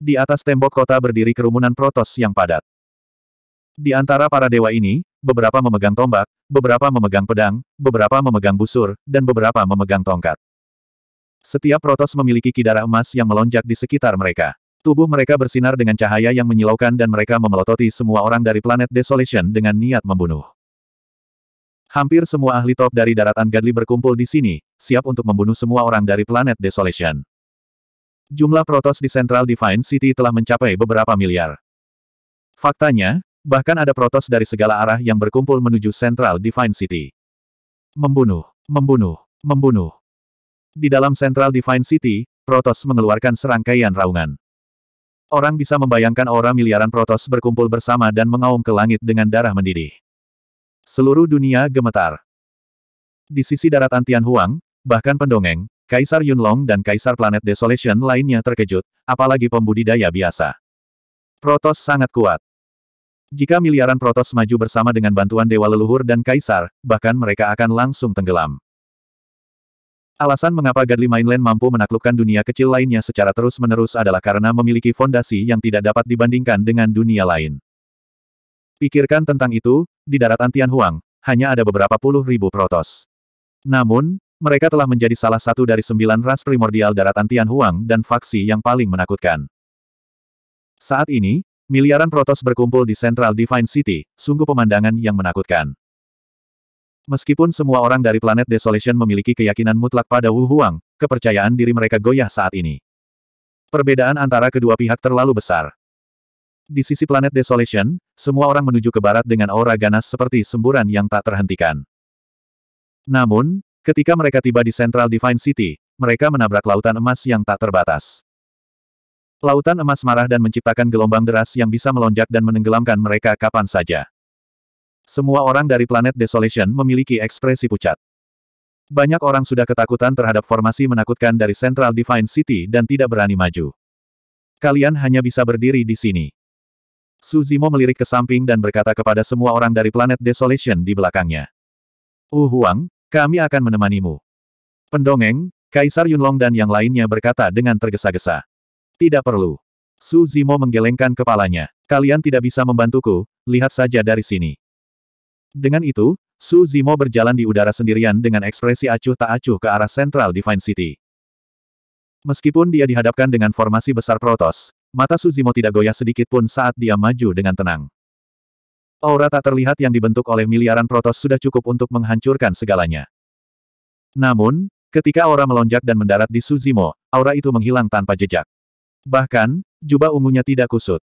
Di atas tembok kota berdiri kerumunan protos yang padat. Di antara para dewa ini, beberapa memegang tombak, beberapa memegang pedang, beberapa memegang busur, dan beberapa memegang tongkat. Setiap protos memiliki kidara emas yang melonjak di sekitar mereka. Tubuh mereka bersinar dengan cahaya yang menyilaukan dan mereka memelototi semua orang dari planet Desolation dengan niat membunuh. Hampir semua ahli top dari daratan Gadli berkumpul di sini, siap untuk membunuh semua orang dari planet Desolation. Jumlah protos di Central Divine City telah mencapai beberapa miliar. Faktanya, bahkan ada protos dari segala arah yang berkumpul menuju Central Divine City. Membunuh, membunuh, membunuh. Di dalam Central Divine City, protos mengeluarkan serangkaian raungan. Orang bisa membayangkan orang miliaran protos berkumpul bersama dan mengaum ke langit dengan darah mendidih. Seluruh dunia gemetar. Di sisi daratan Tianhuang, bahkan pendongeng, Kaisar Yunlong dan Kaisar Planet Desolation lainnya terkejut, apalagi pembudidaya biasa. Protos sangat kuat. Jika miliaran Protos maju bersama dengan bantuan Dewa Leluhur dan Kaisar, bahkan mereka akan langsung tenggelam. Alasan mengapa Godly Mainland mampu menaklukkan dunia kecil lainnya secara terus-menerus adalah karena memiliki fondasi yang tidak dapat dibandingkan dengan dunia lain. Pikirkan tentang itu, di daratan Tianhuang, hanya ada beberapa puluh ribu protos. Namun, mereka telah menjadi salah satu dari sembilan ras primordial daratan Tianhuang dan faksi yang paling menakutkan. Saat ini, miliaran protos berkumpul di Central Divine City, sungguh pemandangan yang menakutkan. Meskipun semua orang dari planet Desolation memiliki keyakinan mutlak pada Wu Huang, kepercayaan diri mereka goyah saat ini. Perbedaan antara kedua pihak terlalu besar. Di sisi planet Desolation, semua orang menuju ke barat dengan aura ganas seperti semburan yang tak terhentikan. Namun, ketika mereka tiba di Central Divine City, mereka menabrak lautan emas yang tak terbatas. Lautan emas marah dan menciptakan gelombang deras yang bisa melonjak dan menenggelamkan mereka kapan saja. Semua orang dari planet Desolation memiliki ekspresi pucat. Banyak orang sudah ketakutan terhadap formasi menakutkan dari Central Divine City dan tidak berani maju. Kalian hanya bisa berdiri di sini. Su Zimo melirik ke samping dan berkata kepada semua orang dari planet Desolation di belakangnya. Uh Huang, kami akan menemanimu. Pendongeng, Kaisar Yunlong dan yang lainnya berkata dengan tergesa-gesa. Tidak perlu. Su Zimo menggelengkan kepalanya. Kalian tidak bisa membantuku, lihat saja dari sini. Dengan itu, Su Zimo berjalan di udara sendirian dengan ekspresi acuh tak acuh ke arah Central Divine City. Meskipun dia dihadapkan dengan formasi besar Protos, Mata Suzimo tidak goyah sedikit pun saat dia maju dengan tenang. Aura tak terlihat yang dibentuk oleh miliaran protos sudah cukup untuk menghancurkan segalanya. Namun, ketika aura melonjak dan mendarat di Suzimo, aura itu menghilang tanpa jejak. Bahkan, jubah ungunya tidak kusut.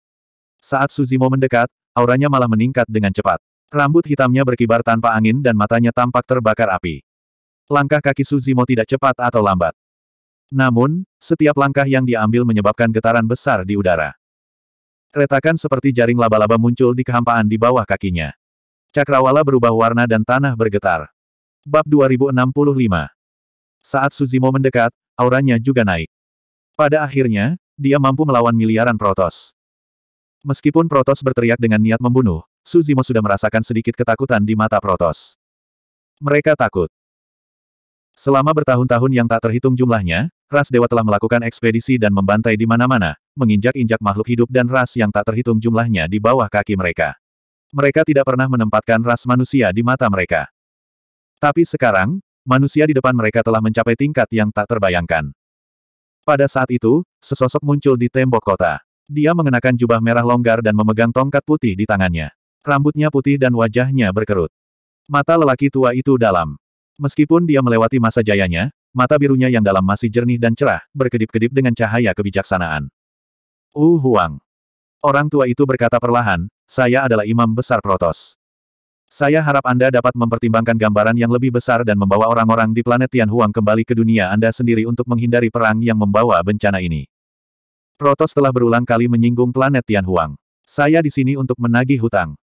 Saat Suzimo mendekat, auranya malah meningkat dengan cepat. Rambut hitamnya berkibar tanpa angin dan matanya tampak terbakar api. Langkah kaki Suzimo tidak cepat atau lambat. Namun, setiap langkah yang diambil menyebabkan getaran besar di udara. Retakan seperti jaring laba-laba muncul di kehampaan di bawah kakinya. Cakrawala berubah warna dan tanah bergetar. Bab 2065 Saat Suzimo mendekat, auranya juga naik. Pada akhirnya, dia mampu melawan miliaran Protos. Meskipun Protos berteriak dengan niat membunuh, Suzimo sudah merasakan sedikit ketakutan di mata Protos. Mereka takut. Selama bertahun-tahun yang tak terhitung jumlahnya, ras dewa telah melakukan ekspedisi dan membantai di mana-mana, menginjak-injak makhluk hidup dan ras yang tak terhitung jumlahnya di bawah kaki mereka. Mereka tidak pernah menempatkan ras manusia di mata mereka. Tapi sekarang, manusia di depan mereka telah mencapai tingkat yang tak terbayangkan. Pada saat itu, sesosok muncul di tembok kota. Dia mengenakan jubah merah longgar dan memegang tongkat putih di tangannya. Rambutnya putih dan wajahnya berkerut. Mata lelaki tua itu dalam. Meskipun dia melewati masa jayanya, mata birunya yang dalam masih jernih dan cerah, berkedip-kedip dengan cahaya kebijaksanaan. Uh Huang. Orang tua itu berkata perlahan, saya adalah imam besar Protos. Saya harap Anda dapat mempertimbangkan gambaran yang lebih besar dan membawa orang-orang di planet Tian Huang kembali ke dunia Anda sendiri untuk menghindari perang yang membawa bencana ini. Protos telah berulang kali menyinggung planet Tian Huang. Saya di sini untuk menagih hutang.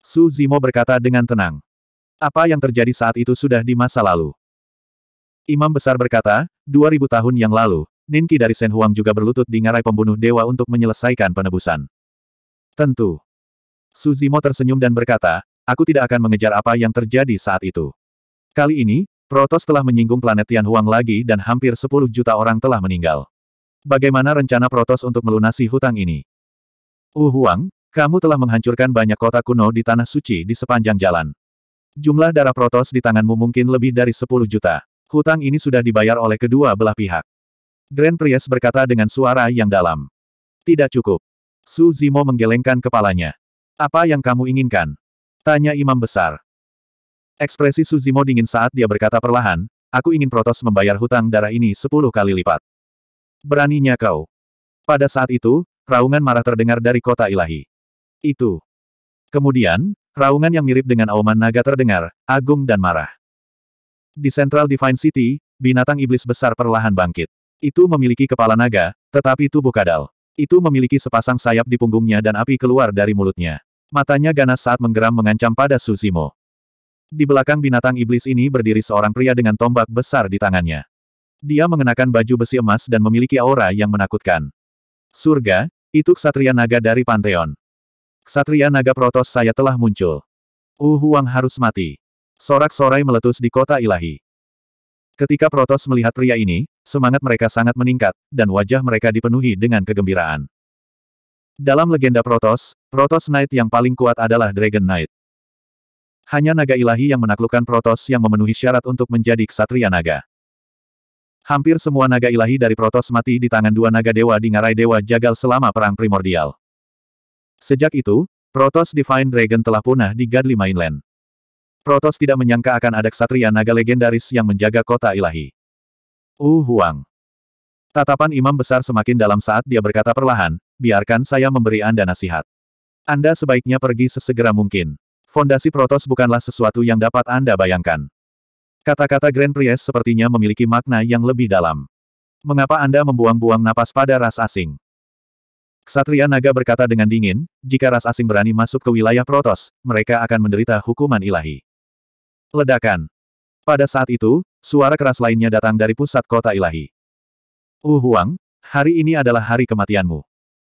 Su Zimo berkata dengan tenang. Apa yang terjadi saat itu sudah di masa lalu. Imam besar berkata, 2000 tahun yang lalu, Ninki dari Sen Huang juga berlutut di ngarai pembunuh dewa untuk menyelesaikan penebusan. Tentu. Suzimo tersenyum dan berkata, aku tidak akan mengejar apa yang terjadi saat itu. Kali ini, Protos telah menyinggung planet Tian Huang lagi dan hampir 10 juta orang telah meninggal. Bagaimana rencana Protos untuk melunasi hutang ini? Uh Huang, kamu telah menghancurkan banyak kota kuno di Tanah Suci di sepanjang jalan. Jumlah darah Protos di tanganmu mungkin lebih dari 10 juta. Hutang ini sudah dibayar oleh kedua belah pihak. Grand Priest berkata dengan suara yang dalam. Tidak cukup. Su Zimo menggelengkan kepalanya. Apa yang kamu inginkan? Tanya Imam Besar. Ekspresi Su Zimo dingin saat dia berkata perlahan, aku ingin Protos membayar hutang darah ini sepuluh kali lipat. Beraninya kau. Pada saat itu, raungan marah terdengar dari kota ilahi. Itu. Kemudian, Raungan yang mirip dengan auman naga terdengar, agung dan marah. Di Central Divine City, binatang iblis besar perlahan bangkit. Itu memiliki kepala naga, tetapi tubuh kadal. Itu memiliki sepasang sayap di punggungnya dan api keluar dari mulutnya. Matanya ganas saat menggeram mengancam pada Susimo. Di belakang binatang iblis ini berdiri seorang pria dengan tombak besar di tangannya. Dia mengenakan baju besi emas dan memiliki aura yang menakutkan. Surga, itu ksatria naga dari Pantheon. Ksatria Naga Protos saya telah muncul. Uhuang Huang harus mati. Sorak-sorai meletus di kota ilahi. Ketika Protos melihat pria ini, semangat mereka sangat meningkat, dan wajah mereka dipenuhi dengan kegembiraan. Dalam legenda Protos, Protos Knight yang paling kuat adalah Dragon Knight. Hanya naga ilahi yang menaklukkan Protos yang memenuhi syarat untuk menjadi ksatria naga. Hampir semua naga ilahi dari Protos mati di tangan dua naga dewa di ngarai dewa jagal selama perang primordial. Sejak itu, Protos Divine Dragon telah punah di Godly Mainland. Protos tidak menyangka akan ada ksatria naga legendaris yang menjaga kota ilahi. U Huang. Tatapan imam besar semakin dalam saat dia berkata perlahan, biarkan saya memberi Anda nasihat. Anda sebaiknya pergi sesegera mungkin. Fondasi Protos bukanlah sesuatu yang dapat Anda bayangkan. Kata-kata Grand Priest sepertinya memiliki makna yang lebih dalam. Mengapa Anda membuang-buang napas pada ras asing? Satria Naga berkata dengan dingin, jika ras asing berani masuk ke wilayah Protos, mereka akan menderita hukuman ilahi. Ledakan. Pada saat itu, suara keras lainnya datang dari pusat kota ilahi. Uh Huang, hari ini adalah hari kematianmu.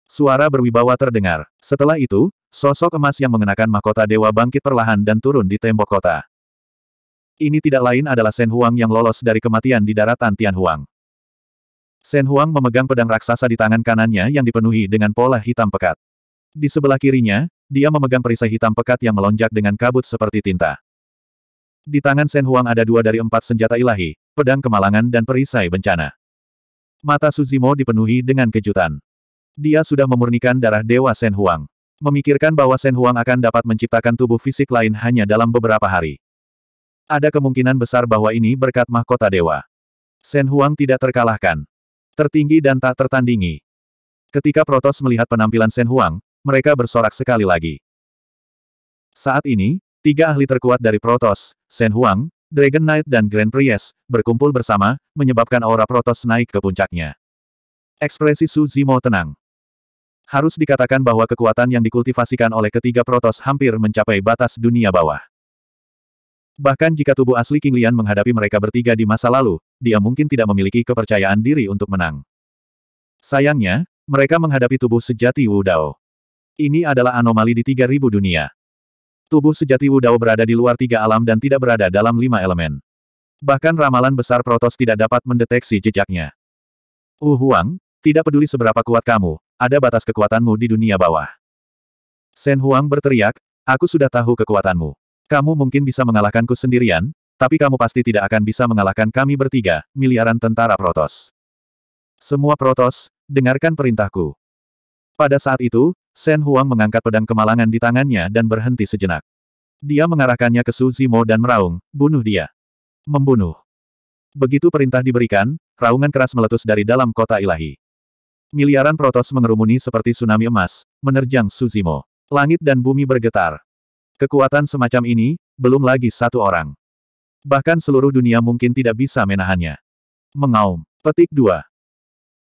Suara berwibawa terdengar. Setelah itu, sosok emas yang mengenakan mahkota dewa bangkit perlahan dan turun di tembok kota. Ini tidak lain adalah Sen Huang yang lolos dari kematian di daratan Tian Huang. Shen Huang memegang pedang raksasa di tangan kanannya yang dipenuhi dengan pola hitam pekat. Di sebelah kirinya, dia memegang perisai hitam pekat yang melonjak dengan kabut seperti tinta. Di tangan Shen Huang ada dua dari empat senjata ilahi, pedang kemalangan dan perisai bencana. Mata Suzimo dipenuhi dengan kejutan. Dia sudah memurnikan darah Dewa Shen Huang. Memikirkan bahwa Shen Huang akan dapat menciptakan tubuh fisik lain hanya dalam beberapa hari. Ada kemungkinan besar bahwa ini berkat mahkota dewa. Shen Huang tidak terkalahkan. Tertinggi dan tak tertandingi. Ketika Protos melihat penampilan Shen Huang, mereka bersorak sekali lagi. Saat ini, tiga ahli terkuat dari Protos, Shen Huang, Dragon Knight dan Grand Priest, berkumpul bersama, menyebabkan aura Protos naik ke puncaknya. Ekspresi Su Zimo tenang. Harus dikatakan bahwa kekuatan yang dikultivasikan oleh ketiga Protos hampir mencapai batas dunia bawah. Bahkan jika tubuh asli King Lian menghadapi mereka bertiga di masa lalu, dia mungkin tidak memiliki kepercayaan diri untuk menang. Sayangnya, mereka menghadapi tubuh sejati Wu Dao. Ini adalah anomali di 3000 dunia. Tubuh sejati Wu Dao berada di luar tiga alam dan tidak berada dalam lima elemen. Bahkan ramalan besar Protos tidak dapat mendeteksi jejaknya. Wu Huang, tidak peduli seberapa kuat kamu, ada batas kekuatanmu di dunia bawah. Sen Huang berteriak, aku sudah tahu kekuatanmu. Kamu mungkin bisa mengalahkanku sendirian, tapi kamu pasti tidak akan bisa mengalahkan kami bertiga, miliaran tentara Protos. Semua Protos, dengarkan perintahku. Pada saat itu, Shen Huang mengangkat pedang kemalangan di tangannya dan berhenti sejenak. Dia mengarahkannya ke Su Zimo dan meraung, bunuh dia. Membunuh. Begitu perintah diberikan, raungan keras meletus dari dalam kota ilahi. Miliaran Protos mengerumuni seperti tsunami emas, menerjang Su Zimo. Langit dan bumi bergetar. Kekuatan semacam ini, belum lagi satu orang. Bahkan seluruh dunia mungkin tidak bisa menahannya. Mengaum. Petik 2.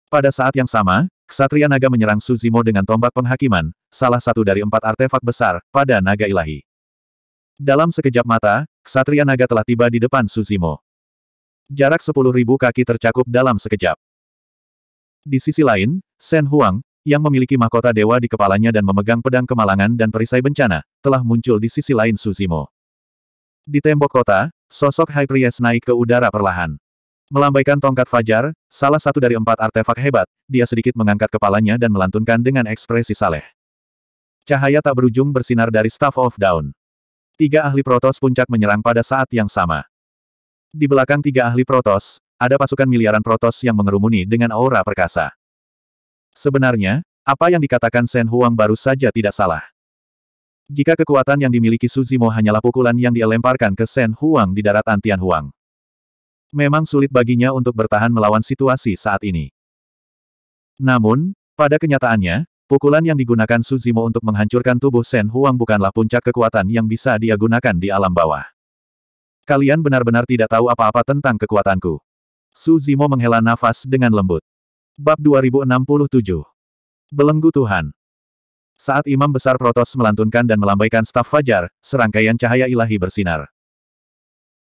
Pada saat yang sama, Ksatria Naga menyerang Suzimo dengan tombak penghakiman, salah satu dari empat artefak besar, pada Naga Ilahi. Dalam sekejap mata, Ksatria Naga telah tiba di depan Suzimo. Jarak sepuluh ribu kaki tercakup dalam sekejap. Di sisi lain, Sen Huang, yang memiliki mahkota dewa di kepalanya dan memegang pedang kemalangan dan perisai bencana, telah muncul di sisi lain Suzimo. Di tembok kota, sosok High Priest naik ke udara perlahan. Melambaikan tongkat fajar, salah satu dari empat artefak hebat, dia sedikit mengangkat kepalanya dan melantunkan dengan ekspresi saleh. Cahaya tak berujung bersinar dari Staff of Dawn. Tiga ahli Protos puncak menyerang pada saat yang sama. Di belakang tiga ahli Protos, ada pasukan miliaran Protos yang mengerumuni dengan aura perkasa. Sebenarnya, apa yang dikatakan Shen Huang baru saja tidak salah. Jika kekuatan yang dimiliki Suzimo hanyalah pukulan yang dilemparkan ke Shen Huang di daratan Tian Huang. Memang sulit baginya untuk bertahan melawan situasi saat ini. Namun, pada kenyataannya, pukulan yang digunakan Suzimo untuk menghancurkan tubuh Shen Huang bukanlah puncak kekuatan yang bisa dia gunakan di alam bawah. Kalian benar-benar tidak tahu apa-apa tentang kekuatanku. Suzimo menghela nafas dengan lembut. Bab 2067. Belenggu Tuhan. Saat Imam Besar Protos melantunkan dan melambaikan staf fajar, serangkaian cahaya ilahi bersinar.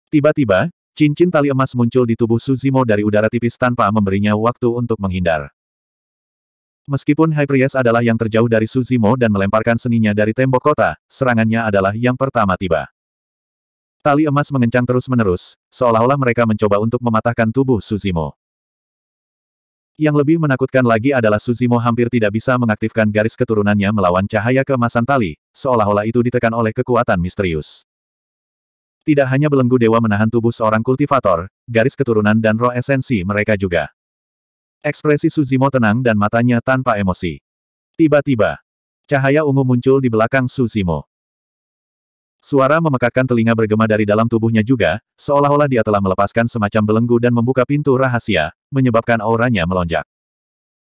Tiba-tiba, cincin tali emas muncul di tubuh Suzimo dari udara tipis tanpa memberinya waktu untuk menghindar. Meskipun High Priest adalah yang terjauh dari Suzimo dan melemparkan seninya dari tembok kota, serangannya adalah yang pertama tiba. Tali emas mengencang terus-menerus, seolah-olah mereka mencoba untuk mematahkan tubuh Suzimo. Yang lebih menakutkan lagi adalah Suzimo hampir tidak bisa mengaktifkan garis keturunannya melawan cahaya kemasan tali, seolah-olah itu ditekan oleh kekuatan misterius. Tidak hanya belenggu dewa menahan tubuh seorang kultivator, garis keturunan dan roh esensi mereka juga. Ekspresi Suzimo tenang dan matanya tanpa emosi. Tiba-tiba, cahaya ungu muncul di belakang Suzimo. Suara memekakkan telinga bergema dari dalam tubuhnya juga, seolah-olah dia telah melepaskan semacam belenggu dan membuka pintu rahasia, menyebabkan auranya melonjak.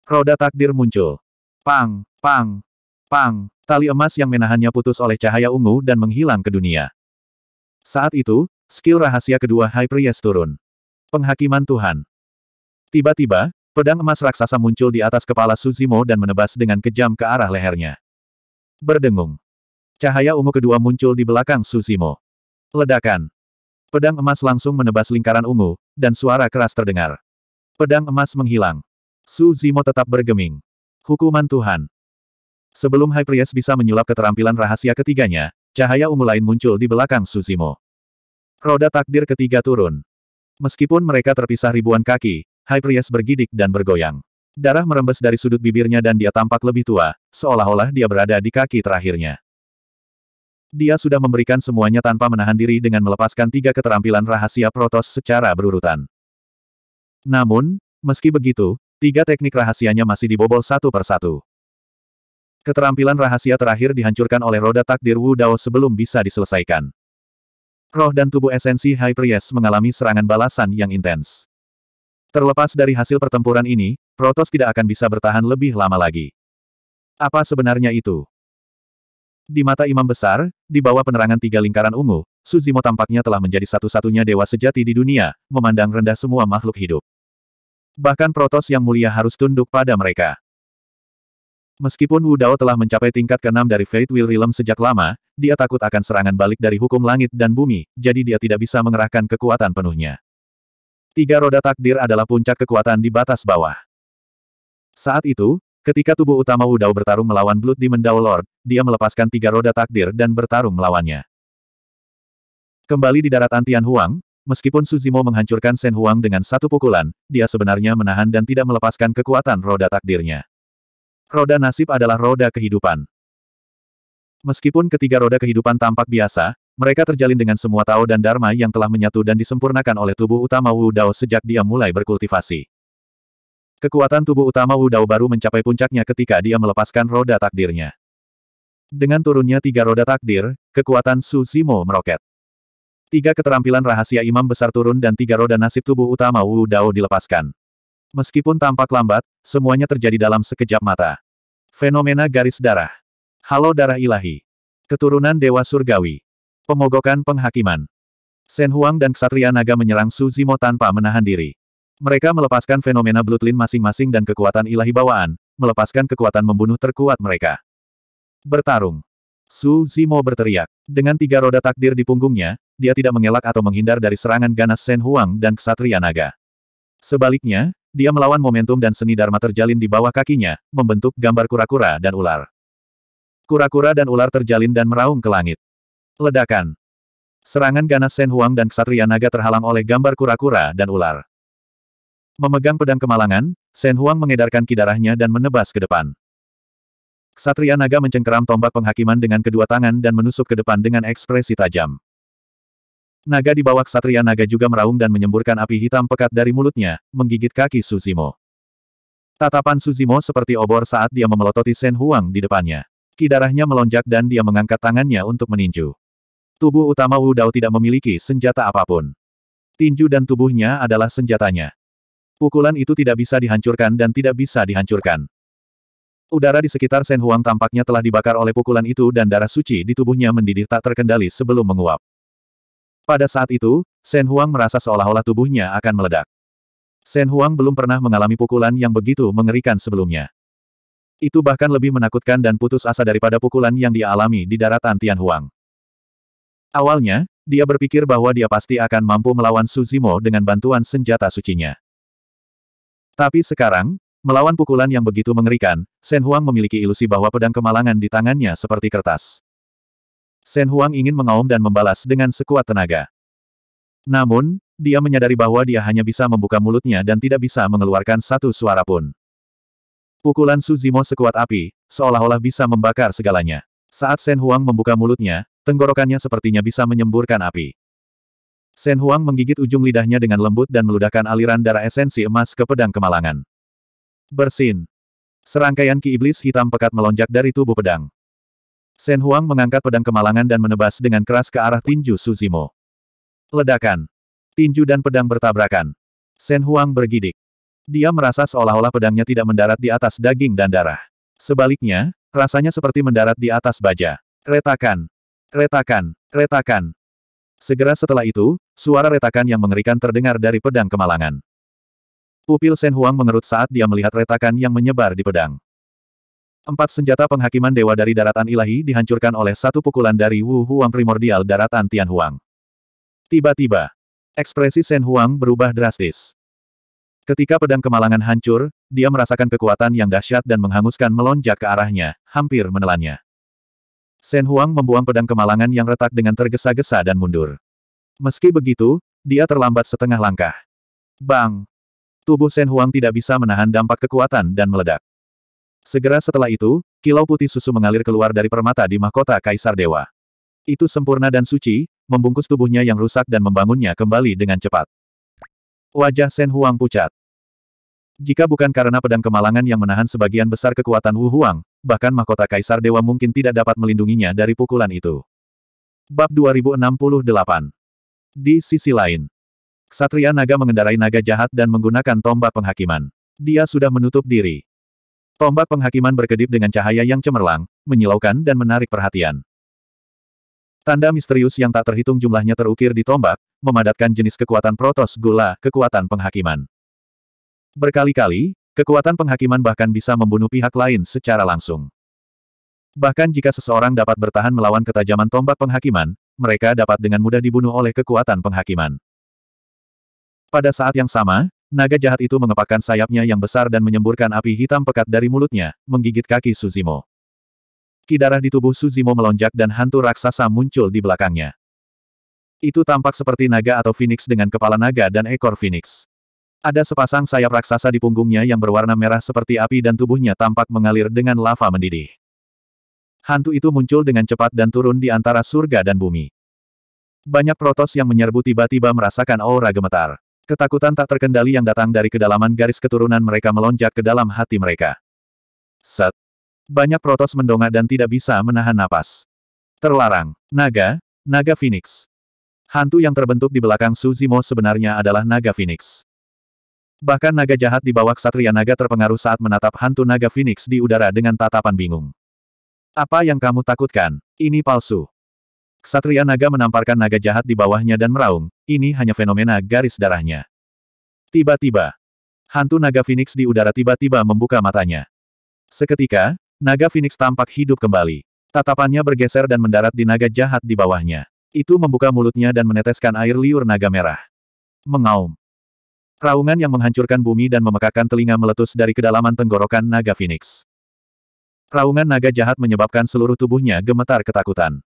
Roda takdir muncul. Pang, pang, pang, tali emas yang menahannya putus oleh cahaya ungu dan menghilang ke dunia. Saat itu, skill rahasia kedua High Priest turun. Penghakiman Tuhan. Tiba-tiba, pedang emas raksasa muncul di atas kepala Suzimo dan menebas dengan kejam ke arah lehernya. Berdengung. Cahaya ungu kedua muncul di belakang Suzimo. Ledakan. Pedang emas langsung menebas lingkaran ungu, dan suara keras terdengar. Pedang emas menghilang. Su tetap bergeming. Hukuman Tuhan. Sebelum High Priest bisa menyulap keterampilan rahasia ketiganya, cahaya ungu lain muncul di belakang Su Roda takdir ketiga turun. Meskipun mereka terpisah ribuan kaki, High Priest bergidik dan bergoyang. Darah merembes dari sudut bibirnya dan dia tampak lebih tua, seolah-olah dia berada di kaki terakhirnya. Dia sudah memberikan semuanya tanpa menahan diri dengan melepaskan tiga keterampilan rahasia Protos secara berurutan. Namun, meski begitu, tiga teknik rahasianya masih dibobol satu persatu. Keterampilan rahasia terakhir dihancurkan oleh roda takdir Wu Dao sebelum bisa diselesaikan. Roh dan tubuh esensi High Priest mengalami serangan balasan yang intens. Terlepas dari hasil pertempuran ini, Protos tidak akan bisa bertahan lebih lama lagi. Apa sebenarnya itu? Di mata imam besar, di bawah penerangan tiga lingkaran ungu, Suzimo tampaknya telah menjadi satu-satunya dewa sejati di dunia, memandang rendah semua makhluk hidup. Bahkan Protos yang mulia harus tunduk pada mereka. Meskipun Wu Dao telah mencapai tingkat keenam dari Fate Will Realm sejak lama, dia takut akan serangan balik dari hukum langit dan bumi, jadi dia tidak bisa mengerahkan kekuatan penuhnya. Tiga roda takdir adalah puncak kekuatan di batas bawah. Saat itu, Ketika tubuh utama Dao bertarung melawan Blood Demon Dao Lord, dia melepaskan tiga roda takdir dan bertarung melawannya. Kembali di daratan Tianhuang, Huang, meskipun Suzimo menghancurkan Sen Huang dengan satu pukulan, dia sebenarnya menahan dan tidak melepaskan kekuatan roda takdirnya. Roda nasib adalah roda kehidupan. Meskipun ketiga roda kehidupan tampak biasa, mereka terjalin dengan semua Tao dan Dharma yang telah menyatu dan disempurnakan oleh tubuh utama Wu Dao sejak dia mulai berkultivasi. Kekuatan tubuh utama Wu Dao baru mencapai puncaknya ketika dia melepaskan roda takdirnya. Dengan turunnya tiga roda takdir, kekuatan Su Zimo meroket. Tiga keterampilan rahasia imam besar turun dan tiga roda nasib tubuh utama Wu Dao dilepaskan. Meskipun tampak lambat, semuanya terjadi dalam sekejap mata. Fenomena garis darah. Halo darah ilahi. Keturunan Dewa Surgawi. Pemogokan penghakiman. Sen Huang dan Ksatria Naga menyerang Su Zimo tanpa menahan diri. Mereka melepaskan fenomena Bloodline masing-masing dan kekuatan ilahi bawaan, melepaskan kekuatan membunuh terkuat mereka. Bertarung. Su Zimo berteriak. Dengan tiga roda takdir di punggungnya, dia tidak mengelak atau menghindar dari serangan ganas Sen Huang dan Ksatria Naga. Sebaliknya, dia melawan momentum dan seni Dharma terjalin di bawah kakinya, membentuk gambar kura-kura dan ular. Kura-kura dan ular terjalin dan meraung ke langit. Ledakan. Serangan ganas Sen Huang dan Ksatria Naga terhalang oleh gambar kura-kura dan ular. Memegang pedang kemalangan, Shen Huang mengedarkan kidarahnya dan menebas ke depan. Satria naga mencengkeram tombak penghakiman dengan kedua tangan dan menusuk ke depan dengan ekspresi tajam. Naga di bawah Satria naga juga meraung dan menyemburkan api hitam pekat dari mulutnya, menggigit kaki Suzimo. Tatapan Suzimo seperti obor saat dia memelototi Shen Huang di depannya. Kidarahnya melonjak dan dia mengangkat tangannya untuk meninju. Tubuh utama Wu Dao tidak memiliki senjata apapun. Tinju dan tubuhnya adalah senjatanya. Pukulan itu tidak bisa dihancurkan dan tidak bisa dihancurkan. Udara di sekitar Shen Huang tampaknya telah dibakar oleh pukulan itu dan darah suci di tubuhnya mendidih tak terkendali sebelum menguap. Pada saat itu, Shen Huang merasa seolah-olah tubuhnya akan meledak. Shen Huang belum pernah mengalami pukulan yang begitu mengerikan sebelumnya. Itu bahkan lebih menakutkan dan putus asa daripada pukulan yang dia alami di daratan Tian Huang. Awalnya, dia berpikir bahwa dia pasti akan mampu melawan Suzimo dengan bantuan senjata sucinya. Tapi sekarang, melawan pukulan yang begitu mengerikan, Shen Huang memiliki ilusi bahwa pedang kemalangan di tangannya seperti kertas. Shen Huang ingin mengaum dan membalas dengan sekuat tenaga. Namun, dia menyadari bahwa dia hanya bisa membuka mulutnya dan tidak bisa mengeluarkan satu suara pun. Pukulan Suzimo sekuat api, seolah-olah bisa membakar segalanya. Saat Shen Huang membuka mulutnya, tenggorokannya sepertinya bisa menyemburkan api. Sen Huang menggigit ujung lidahnya dengan lembut dan meludahkan aliran darah esensi emas ke pedang kemalangan. Bersin. Serangkaian ki iblis hitam pekat melonjak dari tubuh pedang. Sen Huang mengangkat pedang kemalangan dan menebas dengan keras ke arah tinju Suzimo. Ledakan. Tinju dan pedang bertabrakan. Sen Huang bergidik. Dia merasa seolah-olah pedangnya tidak mendarat di atas daging dan darah. Sebaliknya, rasanya seperti mendarat di atas baja. Retakan. Retakan. Retakan. Segera setelah itu, suara retakan yang mengerikan terdengar dari pedang kemalangan. Pupil Sen Huang mengerut saat dia melihat retakan yang menyebar di pedang. Empat senjata penghakiman dewa dari daratan ilahi dihancurkan oleh satu pukulan dari Wu Huang primordial daratan Tian Huang. Tiba-tiba, ekspresi Sen Huang berubah drastis. Ketika pedang kemalangan hancur, dia merasakan kekuatan yang dahsyat dan menghanguskan melonjak ke arahnya, hampir menelannya. Shen Huang membuang pedang kemalangan yang retak dengan tergesa-gesa dan mundur. Meski begitu, dia terlambat setengah langkah. Bang! Tubuh Shen Huang tidak bisa menahan dampak kekuatan dan meledak. Segera setelah itu, kilau putih susu mengalir keluar dari permata di mahkota Kaisar Dewa. Itu sempurna dan suci, membungkus tubuhnya yang rusak dan membangunnya kembali dengan cepat. Wajah Shen Huang pucat. Jika bukan karena pedang kemalangan yang menahan sebagian besar kekuatan Wu Huang, bahkan mahkota Kaisar Dewa mungkin tidak dapat melindunginya dari pukulan itu. Bab 2068 Di sisi lain, ksatria Naga mengendarai naga jahat dan menggunakan tombak penghakiman. Dia sudah menutup diri. Tombak penghakiman berkedip dengan cahaya yang cemerlang, menyilaukan dan menarik perhatian. Tanda misterius yang tak terhitung jumlahnya terukir di tombak, memadatkan jenis kekuatan protos gula, kekuatan penghakiman. Berkali-kali, Kekuatan penghakiman bahkan bisa membunuh pihak lain secara langsung. Bahkan jika seseorang dapat bertahan melawan ketajaman tombak penghakiman, mereka dapat dengan mudah dibunuh oleh kekuatan penghakiman. Pada saat yang sama, naga jahat itu mengepakkan sayapnya yang besar dan menyemburkan api hitam pekat dari mulutnya, menggigit kaki Suzimo. Kidarah di tubuh Suzimo melonjak dan hantu raksasa muncul di belakangnya. Itu tampak seperti naga atau phoenix dengan kepala naga dan ekor phoenix. Ada sepasang sayap raksasa di punggungnya yang berwarna merah seperti api dan tubuhnya tampak mengalir dengan lava mendidih. Hantu itu muncul dengan cepat dan turun di antara surga dan bumi. Banyak protos yang menyerbu tiba-tiba merasakan aura gemetar. Ketakutan tak terkendali yang datang dari kedalaman garis keturunan mereka melonjak ke dalam hati mereka. Set. Banyak protos mendongak dan tidak bisa menahan napas. Terlarang. Naga, Naga Phoenix. Hantu yang terbentuk di belakang Suzimo sebenarnya adalah Naga Phoenix. Bahkan naga jahat di bawah ksatria naga terpengaruh saat menatap hantu naga Phoenix di udara dengan tatapan bingung. Apa yang kamu takutkan? Ini palsu. Ksatria naga menamparkan naga jahat di bawahnya dan meraung, ini hanya fenomena garis darahnya. Tiba-tiba, hantu naga Phoenix di udara tiba-tiba membuka matanya. Seketika, naga Phoenix tampak hidup kembali. Tatapannya bergeser dan mendarat di naga jahat di bawahnya. Itu membuka mulutnya dan meneteskan air liur naga merah. Mengaum. Raungan yang menghancurkan bumi dan memekakan telinga meletus dari kedalaman tenggorokan naga Phoenix. Raungan naga jahat menyebabkan seluruh tubuhnya gemetar ketakutan.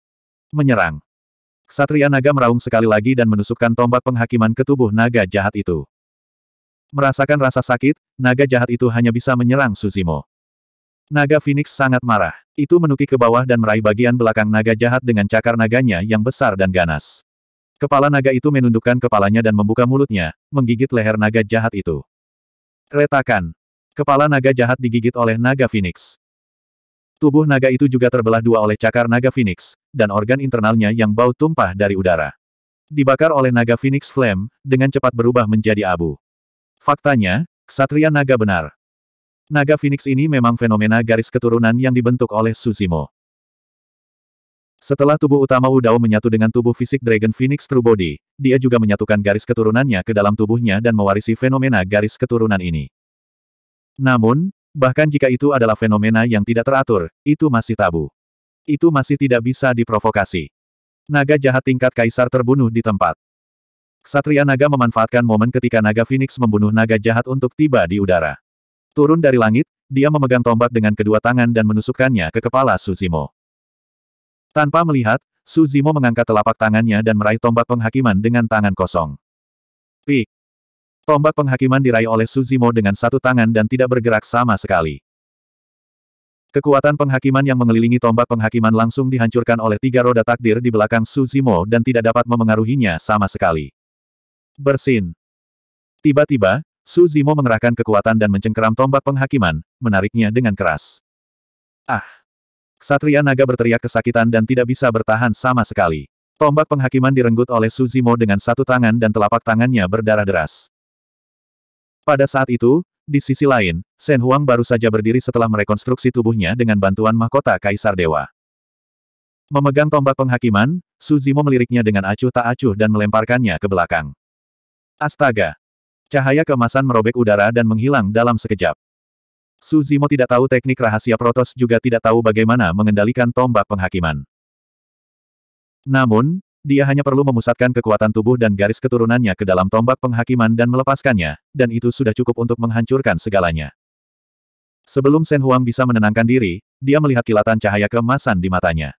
Menyerang. Satria naga meraung sekali lagi dan menusukkan tombak penghakiman ke tubuh naga jahat itu. Merasakan rasa sakit, naga jahat itu hanya bisa menyerang Suzimo. Naga Phoenix sangat marah. Itu menukik ke bawah dan meraih bagian belakang naga jahat dengan cakar naganya yang besar dan ganas. Kepala naga itu menundukkan kepalanya dan membuka mulutnya, menggigit leher naga jahat itu. Retakan. Kepala naga jahat digigit oleh naga Phoenix. Tubuh naga itu juga terbelah dua oleh cakar naga Phoenix, dan organ internalnya yang bau tumpah dari udara. Dibakar oleh naga Phoenix Flame, dengan cepat berubah menjadi abu. Faktanya, Ksatria naga benar. Naga Phoenix ini memang fenomena garis keturunan yang dibentuk oleh Susimo. Setelah tubuh utama Udao menyatu dengan tubuh fisik Dragon Phoenix True Body, dia juga menyatukan garis keturunannya ke dalam tubuhnya dan mewarisi fenomena garis keturunan ini. Namun, bahkan jika itu adalah fenomena yang tidak teratur, itu masih tabu. Itu masih tidak bisa diprovokasi. Naga jahat tingkat kaisar terbunuh di tempat. Satria Naga memanfaatkan momen ketika Naga Phoenix membunuh naga jahat untuk tiba di udara. Turun dari langit, dia memegang tombak dengan kedua tangan dan menusukkannya ke kepala Suzimo. Tanpa melihat, Su mengangkat telapak tangannya dan meraih tombak penghakiman dengan tangan kosong. Pik! Tombak penghakiman diraih oleh Su dengan satu tangan dan tidak bergerak sama sekali. Kekuatan penghakiman yang mengelilingi tombak penghakiman langsung dihancurkan oleh tiga roda takdir di belakang Su dan tidak dapat memengaruhinya sama sekali. Bersin. Tiba-tiba, Su mengerahkan kekuatan dan mencengkeram tombak penghakiman, menariknya dengan keras. Ah! Satria naga berteriak kesakitan dan tidak bisa bertahan sama sekali. Tombak penghakiman direnggut oleh Suzimo dengan satu tangan dan telapak tangannya berdarah deras. Pada saat itu, di sisi lain, Shen Huang baru saja berdiri setelah merekonstruksi tubuhnya dengan bantuan mahkota Kaisar Dewa. Memegang tombak penghakiman, Suzimo meliriknya dengan acuh tak acuh dan melemparkannya ke belakang. Astaga! Cahaya kemasan merobek udara dan menghilang dalam sekejap. Su Zimo tidak tahu teknik rahasia Protos juga tidak tahu bagaimana mengendalikan tombak penghakiman. Namun, dia hanya perlu memusatkan kekuatan tubuh dan garis keturunannya ke dalam tombak penghakiman dan melepaskannya, dan itu sudah cukup untuk menghancurkan segalanya. Sebelum Shen Huang bisa menenangkan diri, dia melihat kilatan cahaya kemasan di matanya.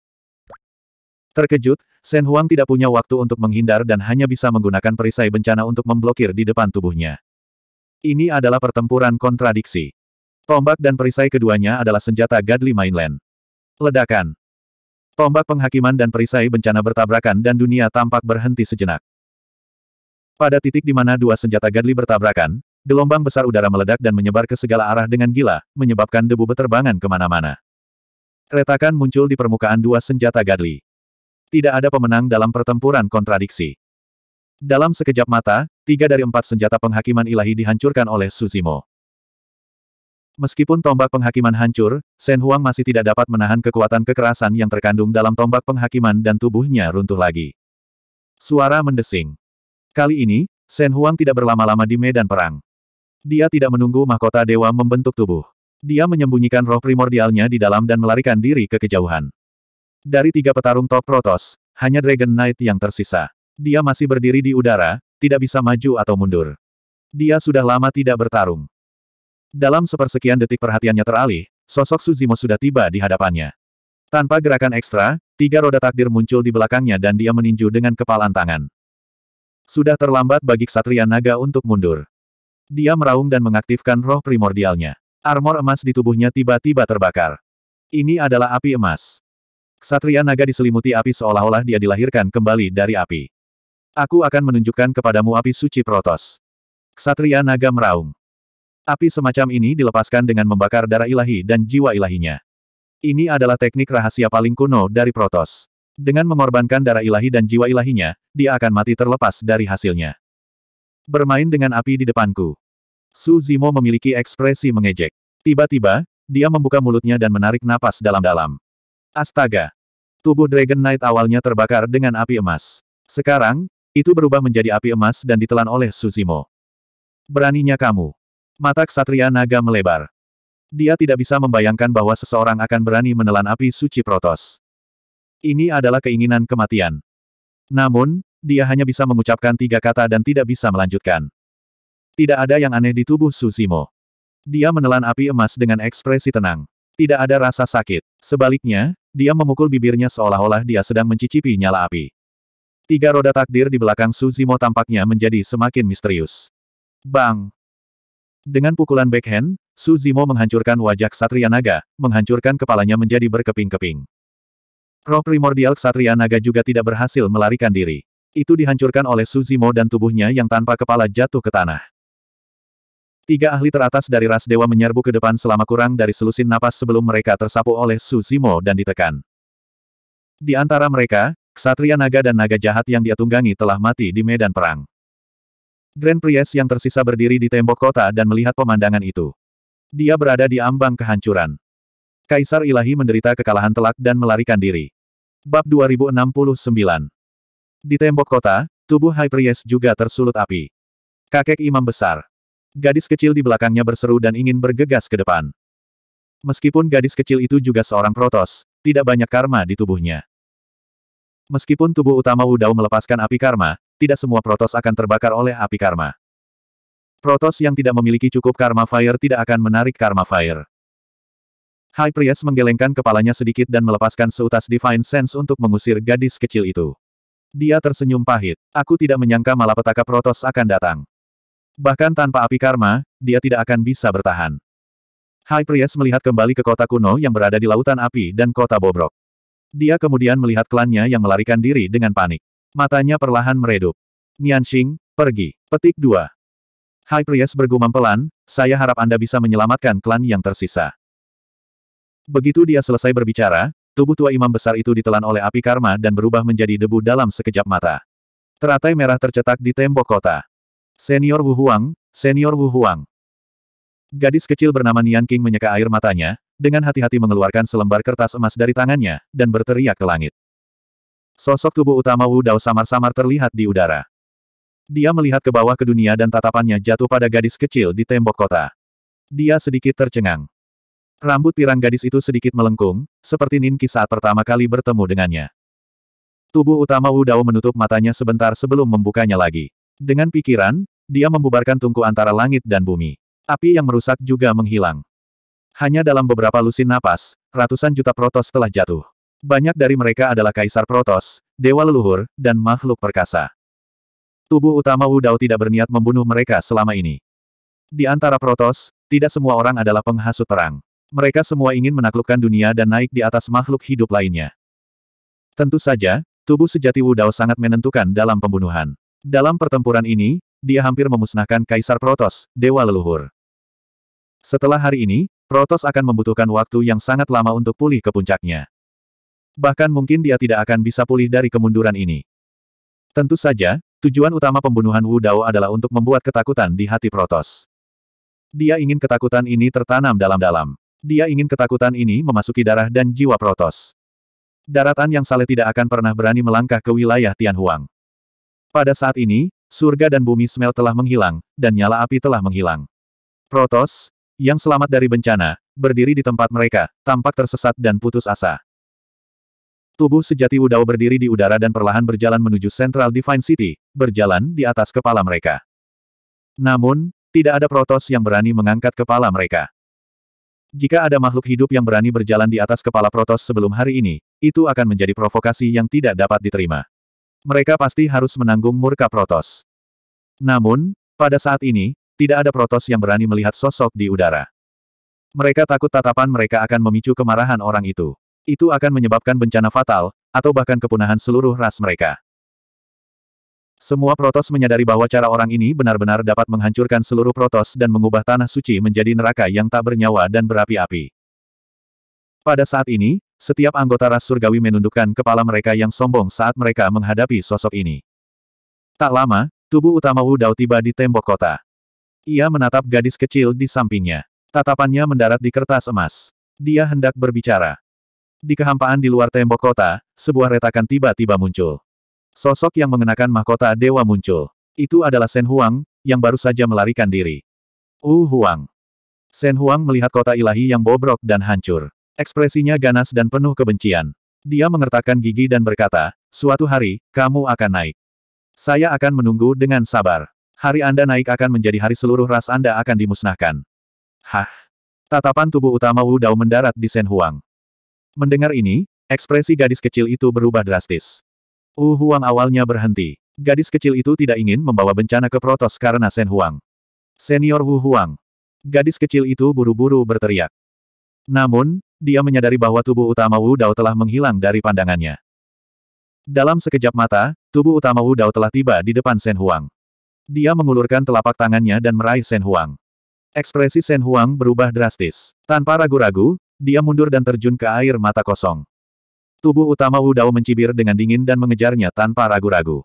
Terkejut, Shen Huang tidak punya waktu untuk menghindar dan hanya bisa menggunakan perisai bencana untuk memblokir di depan tubuhnya. Ini adalah pertempuran kontradiksi. Tombak dan perisai keduanya adalah senjata Gadli Mainland. Ledakan. Tombak penghakiman dan perisai bencana bertabrakan dan dunia tampak berhenti sejenak. Pada titik di mana dua senjata Gadli bertabrakan, gelombang besar udara meledak dan menyebar ke segala arah dengan gila, menyebabkan debu beterbangan kemana-mana. Retakan muncul di permukaan dua senjata Gadli. Tidak ada pemenang dalam pertempuran kontradiksi. Dalam sekejap mata, tiga dari empat senjata penghakiman ilahi dihancurkan oleh Suzimo. Meskipun tombak penghakiman hancur, Shen Huang masih tidak dapat menahan kekuatan kekerasan yang terkandung dalam tombak penghakiman dan tubuhnya runtuh lagi. Suara mendesing. Kali ini, Shen Huang tidak berlama-lama di medan perang. Dia tidak menunggu mahkota dewa membentuk tubuh. Dia menyembunyikan roh primordialnya di dalam dan melarikan diri ke kejauhan. Dari tiga petarung top Protos, hanya Dragon Knight yang tersisa. Dia masih berdiri di udara, tidak bisa maju atau mundur. Dia sudah lama tidak bertarung. Dalam sepersekian detik perhatiannya teralih, sosok Suzimo sudah tiba di hadapannya. Tanpa gerakan ekstra, tiga roda takdir muncul di belakangnya dan dia meninju dengan kepalan tangan. Sudah terlambat bagi Ksatria Naga untuk mundur. Dia meraung dan mengaktifkan roh primordialnya. Armor emas di tubuhnya tiba-tiba terbakar. Ini adalah api emas. Ksatria Naga diselimuti api seolah-olah dia dilahirkan kembali dari api. Aku akan menunjukkan kepadamu api suci Protos. Ksatria Naga meraung. Api semacam ini dilepaskan dengan membakar darah ilahi dan jiwa ilahinya. Ini adalah teknik rahasia paling kuno dari Protos. Dengan mengorbankan darah ilahi dan jiwa ilahinya, dia akan mati terlepas dari hasilnya. Bermain dengan api di depanku. Su Zimo memiliki ekspresi mengejek. Tiba-tiba, dia membuka mulutnya dan menarik napas dalam-dalam. Astaga! Tubuh Dragon Knight awalnya terbakar dengan api emas. Sekarang, itu berubah menjadi api emas dan ditelan oleh Suzimo. Beraninya kamu. Mata ksatria naga melebar. Dia tidak bisa membayangkan bahwa seseorang akan berani menelan api suci Protos. Ini adalah keinginan kematian. Namun, dia hanya bisa mengucapkan tiga kata dan tidak bisa melanjutkan. Tidak ada yang aneh di tubuh Susimo. Dia menelan api emas dengan ekspresi tenang. Tidak ada rasa sakit. Sebaliknya, dia memukul bibirnya seolah-olah dia sedang mencicipi nyala api. Tiga roda takdir di belakang Suzimo tampaknya menjadi semakin misterius. Bang! Dengan pukulan backhand, Su Zimo menghancurkan wajah Ksatria Naga, menghancurkan kepalanya menjadi berkeping-keping. Roh primordial Ksatria Naga juga tidak berhasil melarikan diri. Itu dihancurkan oleh Su Zimo dan tubuhnya yang tanpa kepala jatuh ke tanah. Tiga ahli teratas dari ras dewa menyerbu ke depan selama kurang dari selusin napas sebelum mereka tersapu oleh Su Zimo dan ditekan. Di antara mereka, Ksatria Naga dan Naga Jahat yang dia tunggangi telah mati di medan perang. Grand Priest yang tersisa berdiri di tembok kota dan melihat pemandangan itu. Dia berada di ambang kehancuran. Kaisar Ilahi menderita kekalahan telak dan melarikan diri. Bab 2069 Di tembok kota, tubuh High Priest juga tersulut api. Kakek imam besar. Gadis kecil di belakangnya berseru dan ingin bergegas ke depan. Meskipun gadis kecil itu juga seorang protos, tidak banyak karma di tubuhnya. Meskipun tubuh utama Wudao melepaskan api karma, tidak semua Protos akan terbakar oleh api karma. Protos yang tidak memiliki cukup karma fire tidak akan menarik karma fire. High Priest menggelengkan kepalanya sedikit dan melepaskan seutas Divine Sense untuk mengusir gadis kecil itu. Dia tersenyum pahit. Aku tidak menyangka malapetaka Protos akan datang. Bahkan tanpa api karma, dia tidak akan bisa bertahan. High Priest melihat kembali ke kota kuno yang berada di Lautan Api dan kota Bobrok. Dia kemudian melihat klannya yang melarikan diri dengan panik. Matanya perlahan meredup. Nianxing, pergi. Petik 2. High Priest bergumam pelan, saya harap Anda bisa menyelamatkan klan yang tersisa. Begitu dia selesai berbicara, tubuh tua imam besar itu ditelan oleh api karma dan berubah menjadi debu dalam sekejap mata. Teratai merah tercetak di tembok kota. Senior Wu Huang, Senior Wu Huang. Gadis kecil bernama Nian King menyeka air matanya, dengan hati-hati mengeluarkan selembar kertas emas dari tangannya, dan berteriak ke langit. Sosok tubuh utama Wu Dao samar-samar terlihat di udara. Dia melihat ke bawah ke dunia dan tatapannya jatuh pada gadis kecil di tembok kota. Dia sedikit tercengang. Rambut pirang gadis itu sedikit melengkung, seperti Ninki saat pertama kali bertemu dengannya. Tubuh utama Wu Dao menutup matanya sebentar sebelum membukanya lagi. Dengan pikiran, dia membubarkan tungku antara langit dan bumi. Api yang merusak juga menghilang. Hanya dalam beberapa lusin napas, ratusan juta protos telah jatuh. Banyak dari mereka adalah Kaisar Protos, Dewa Leluhur, dan makhluk perkasa. Tubuh utama Wu Dao tidak berniat membunuh mereka selama ini. Di antara Protos, tidak semua orang adalah penghasut perang. Mereka semua ingin menaklukkan dunia dan naik di atas makhluk hidup lainnya. Tentu saja, tubuh sejati Wu Dao sangat menentukan dalam pembunuhan. Dalam pertempuran ini, dia hampir memusnahkan Kaisar Protos, Dewa Leluhur. Setelah hari ini, Protos akan membutuhkan waktu yang sangat lama untuk pulih ke puncaknya. Bahkan mungkin dia tidak akan bisa pulih dari kemunduran ini. Tentu saja, tujuan utama pembunuhan Wu Dao adalah untuk membuat ketakutan di hati Protos. Dia ingin ketakutan ini tertanam dalam-dalam. Dia ingin ketakutan ini memasuki darah dan jiwa Protos. Daratan yang saleh tidak akan pernah berani melangkah ke wilayah Tianhuang. Pada saat ini, surga dan bumi Smel telah menghilang, dan nyala api telah menghilang. Protos, yang selamat dari bencana, berdiri di tempat mereka, tampak tersesat dan putus asa. Tubuh sejati Wudao berdiri di udara dan perlahan berjalan menuju Central Divine City, berjalan di atas kepala mereka. Namun, tidak ada protos yang berani mengangkat kepala mereka. Jika ada makhluk hidup yang berani berjalan di atas kepala protos sebelum hari ini, itu akan menjadi provokasi yang tidak dapat diterima. Mereka pasti harus menanggung murka protos. Namun, pada saat ini, tidak ada protos yang berani melihat sosok di udara. Mereka takut tatapan mereka akan memicu kemarahan orang itu. Itu akan menyebabkan bencana fatal, atau bahkan kepunahan seluruh ras mereka. Semua protos menyadari bahwa cara orang ini benar-benar dapat menghancurkan seluruh protos dan mengubah tanah suci menjadi neraka yang tak bernyawa dan berapi-api. Pada saat ini, setiap anggota ras surgawi menundukkan kepala mereka yang sombong saat mereka menghadapi sosok ini. Tak lama, tubuh utama Wu Dao tiba di tembok kota. Ia menatap gadis kecil di sampingnya. Tatapannya mendarat di kertas emas. Dia hendak berbicara. Di kehampaan di luar tembok kota, sebuah retakan tiba-tiba muncul. Sosok yang mengenakan mahkota dewa muncul. Itu adalah Sen Huang, yang baru saja melarikan diri. U Huang. Sen Huang melihat kota ilahi yang bobrok dan hancur. Ekspresinya ganas dan penuh kebencian. Dia mengertakkan gigi dan berkata, suatu hari, kamu akan naik. Saya akan menunggu dengan sabar. Hari Anda naik akan menjadi hari seluruh ras Anda akan dimusnahkan. Hah? Tatapan tubuh utama Wu Dao mendarat di Sen Huang. Mendengar ini, ekspresi gadis kecil itu berubah drastis. Wu uh Huang awalnya berhenti. Gadis kecil itu tidak ingin membawa bencana ke Protos karena Sen Huang. Senior Wu Huang. Gadis kecil itu buru-buru berteriak. Namun, dia menyadari bahwa tubuh utama Wu Dao telah menghilang dari pandangannya. Dalam sekejap mata, tubuh utama Wu Dao telah tiba di depan Sen Huang. Dia mengulurkan telapak tangannya dan meraih Sen Huang. Ekspresi Sen Huang berubah drastis. Tanpa ragu-ragu, dia mundur dan terjun ke air mata kosong. Tubuh utama Wu Dao mencibir dengan dingin dan mengejarnya tanpa ragu-ragu.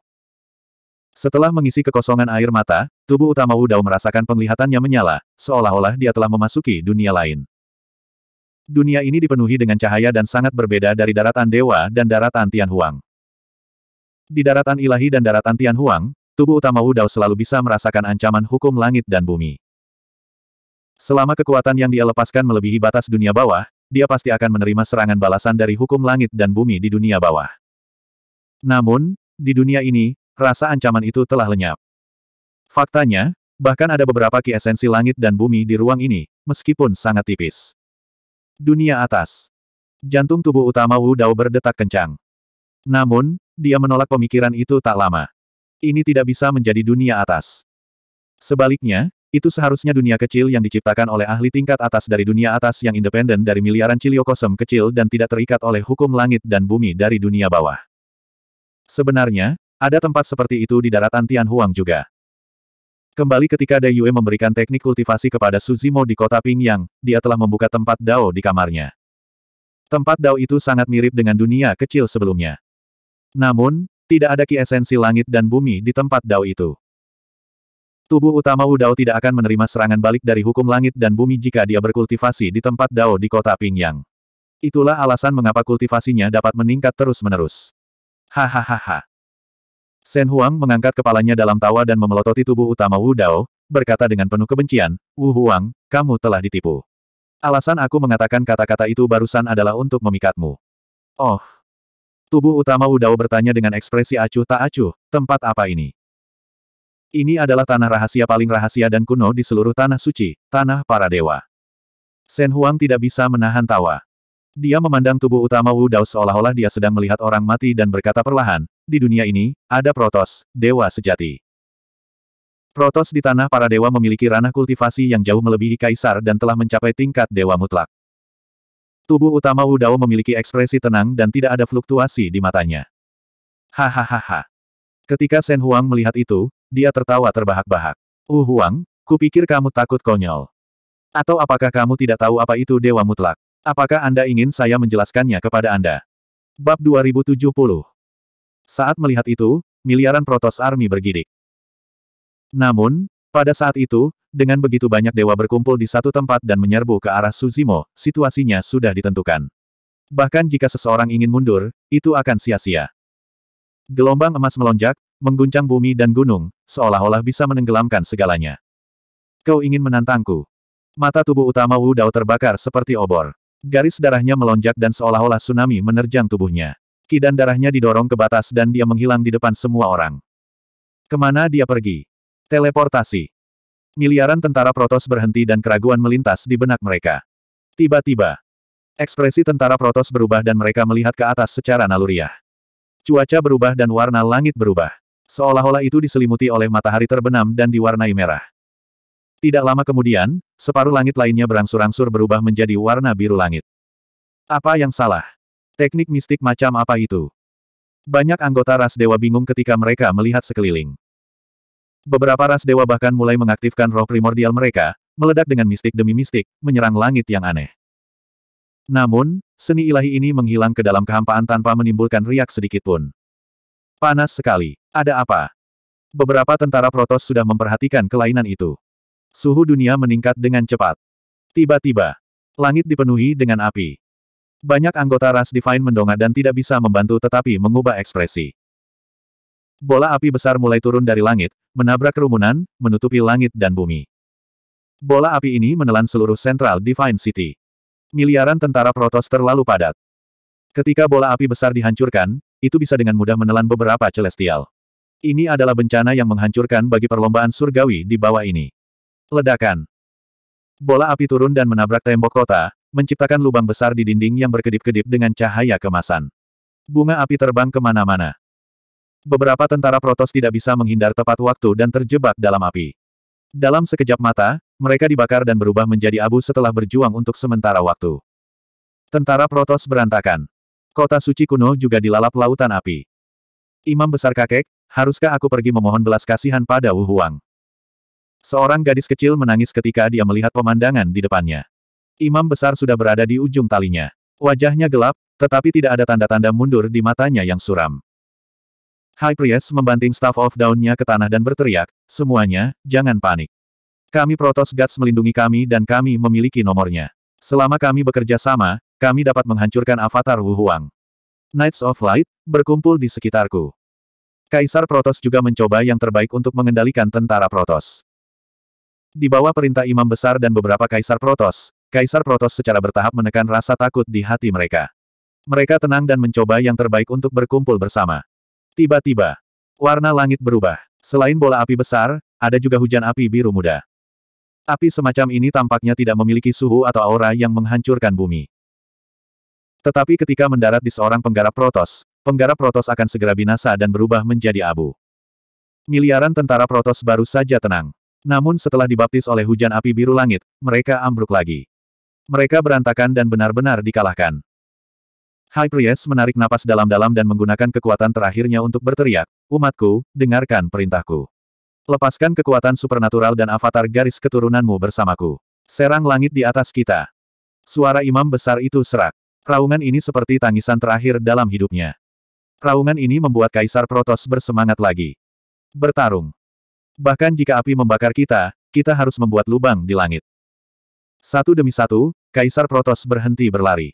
Setelah mengisi kekosongan air mata, tubuh utama Wu Dao merasakan penglihatannya menyala, seolah-olah dia telah memasuki dunia lain. Dunia ini dipenuhi dengan cahaya dan sangat berbeda dari daratan dewa dan daratan Tianhuang. Di daratan ilahi dan daratan Tianhuang, tubuh utama Wu Dao selalu bisa merasakan ancaman hukum langit dan bumi. Selama kekuatan yang dia lepaskan melebihi batas dunia bawah, dia pasti akan menerima serangan balasan dari hukum langit dan bumi di dunia bawah. Namun, di dunia ini, rasa ancaman itu telah lenyap. Faktanya, bahkan ada beberapa ki esensi langit dan bumi di ruang ini, meskipun sangat tipis. Dunia atas. Jantung tubuh utama Wu Dao berdetak kencang. Namun, dia menolak pemikiran itu tak lama. Ini tidak bisa menjadi dunia atas. Sebaliknya, itu seharusnya dunia kecil yang diciptakan oleh ahli tingkat atas dari dunia atas yang independen dari miliaran ciliokosem kecil dan tidak terikat oleh hukum langit dan bumi dari dunia bawah. Sebenarnya, ada tempat seperti itu di daratan Tianhuang juga. Kembali ketika Dai Yue memberikan teknik kultivasi kepada Suzimo di kota Pingyang, dia telah membuka tempat Dao di kamarnya. Tempat Dao itu sangat mirip dengan dunia kecil sebelumnya. Namun, tidak ada ki esensi langit dan bumi di tempat Dao itu. Tubuh utama Wu Dao tidak akan menerima serangan balik dari hukum langit dan bumi jika dia berkultivasi di tempat Dao di kota Pingyang. Itulah alasan mengapa kultivasinya dapat meningkat terus-menerus. Hahaha. Sen Huang mengangkat kepalanya dalam tawa dan memelototi tubuh utama Wu Dao, berkata dengan penuh kebencian, Wu Huang, kamu telah ditipu. Alasan aku mengatakan kata-kata itu barusan adalah untuk memikatmu. Oh. Tubuh utama Wu Dao bertanya dengan ekspresi acuh tak acuh, tempat apa ini? Ini adalah tanah rahasia paling rahasia dan kuno di seluruh tanah suci, tanah para dewa. Sen Huang tidak bisa menahan tawa. Dia memandang tubuh utama Wu Dao seolah-olah dia sedang melihat orang mati dan berkata perlahan, di dunia ini, ada Protos, dewa sejati. Protos di tanah para dewa memiliki ranah kultivasi yang jauh melebihi kaisar dan telah mencapai tingkat dewa mutlak. Tubuh utama Wu Dao memiliki ekspresi tenang dan tidak ada fluktuasi di matanya. Hahaha. Ketika Sen Huang melihat itu, dia tertawa terbahak-bahak. Uh Huang, kupikir kamu takut konyol. Atau apakah kamu tidak tahu apa itu Dewa Mutlak? Apakah Anda ingin saya menjelaskannya kepada Anda? Bab 2070 Saat melihat itu, miliaran Protos Army bergidik. Namun, pada saat itu, dengan begitu banyak dewa berkumpul di satu tempat dan menyerbu ke arah Suzimo, situasinya sudah ditentukan. Bahkan jika seseorang ingin mundur, itu akan sia-sia. Gelombang emas melonjak, mengguncang bumi dan gunung, seolah-olah bisa menenggelamkan segalanya. Kau ingin menantangku? Mata tubuh utama Wu Dao terbakar seperti obor. Garis darahnya melonjak dan seolah-olah tsunami menerjang tubuhnya. Kidan darahnya didorong ke batas dan dia menghilang di depan semua orang. Kemana dia pergi? Teleportasi. Miliaran tentara Protos berhenti dan keraguan melintas di benak mereka. Tiba-tiba, Ekspresi tentara Protos berubah dan mereka melihat ke atas secara naluriah. Cuaca berubah dan warna langit berubah. Seolah-olah itu diselimuti oleh matahari terbenam dan diwarnai merah. Tidak lama kemudian, separuh langit lainnya berangsur-angsur berubah menjadi warna biru langit. Apa yang salah? Teknik mistik macam apa itu? Banyak anggota ras dewa bingung ketika mereka melihat sekeliling. Beberapa ras dewa bahkan mulai mengaktifkan roh primordial mereka, meledak dengan mistik demi mistik, menyerang langit yang aneh. Namun, seni ilahi ini menghilang ke dalam kehampaan tanpa menimbulkan riak sedikitpun. Panas sekali. Ada apa? Beberapa tentara Protos sudah memperhatikan kelainan itu. Suhu dunia meningkat dengan cepat. Tiba-tiba, langit dipenuhi dengan api. Banyak anggota ras Divine mendongak dan tidak bisa membantu tetapi mengubah ekspresi. Bola api besar mulai turun dari langit, menabrak kerumunan, menutupi langit dan bumi. Bola api ini menelan seluruh sentral Divine City. Miliaran tentara Protos terlalu padat. Ketika bola api besar dihancurkan, itu bisa dengan mudah menelan beberapa celestial. Ini adalah bencana yang menghancurkan bagi perlombaan surgawi di bawah ini. Ledakan. Bola api turun dan menabrak tembok kota, menciptakan lubang besar di dinding yang berkedip-kedip dengan cahaya kemasan. Bunga api terbang kemana-mana. Beberapa tentara Protos tidak bisa menghindar tepat waktu dan terjebak dalam api. Dalam sekejap mata, mereka dibakar dan berubah menjadi abu setelah berjuang untuk sementara waktu. Tentara Protos berantakan. Kota suci kuno juga dilalap lautan api. Imam besar kakek, haruskah aku pergi memohon belas kasihan pada Wu Huang? Seorang gadis kecil menangis ketika dia melihat pemandangan di depannya. Imam besar sudah berada di ujung talinya. Wajahnya gelap, tetapi tidak ada tanda-tanda mundur di matanya yang suram. High Priest membanting staff of daunnya ke tanah dan berteriak, semuanya, jangan panik. Kami Protos Guts melindungi kami dan kami memiliki nomornya. Selama kami bekerja sama, kami dapat menghancurkan avatar Wu Huang. Knights of Light, berkumpul di sekitarku. Kaisar Protos juga mencoba yang terbaik untuk mengendalikan tentara Protos. Di bawah perintah Imam Besar dan beberapa Kaisar Protos, Kaisar Protos secara bertahap menekan rasa takut di hati mereka. Mereka tenang dan mencoba yang terbaik untuk berkumpul bersama. Tiba-tiba, warna langit berubah. Selain bola api besar, ada juga hujan api biru muda. Api semacam ini tampaknya tidak memiliki suhu atau aura yang menghancurkan bumi. Tetapi ketika mendarat di seorang penggarap Protos, penggarap Protos akan segera binasa dan berubah menjadi abu. Miliaran tentara Protos baru saja tenang. Namun setelah dibaptis oleh hujan api biru langit, mereka ambruk lagi. Mereka berantakan dan benar-benar dikalahkan. High Priest menarik napas dalam-dalam dan menggunakan kekuatan terakhirnya untuk berteriak, Umatku, dengarkan perintahku. Lepaskan kekuatan supernatural dan avatar garis keturunanmu bersamaku. Serang langit di atas kita. Suara imam besar itu serak. Raungan ini seperti tangisan terakhir dalam hidupnya. Raungan ini membuat Kaisar Protos bersemangat lagi. Bertarung. Bahkan jika api membakar kita, kita harus membuat lubang di langit. Satu demi satu, Kaisar Protos berhenti berlari.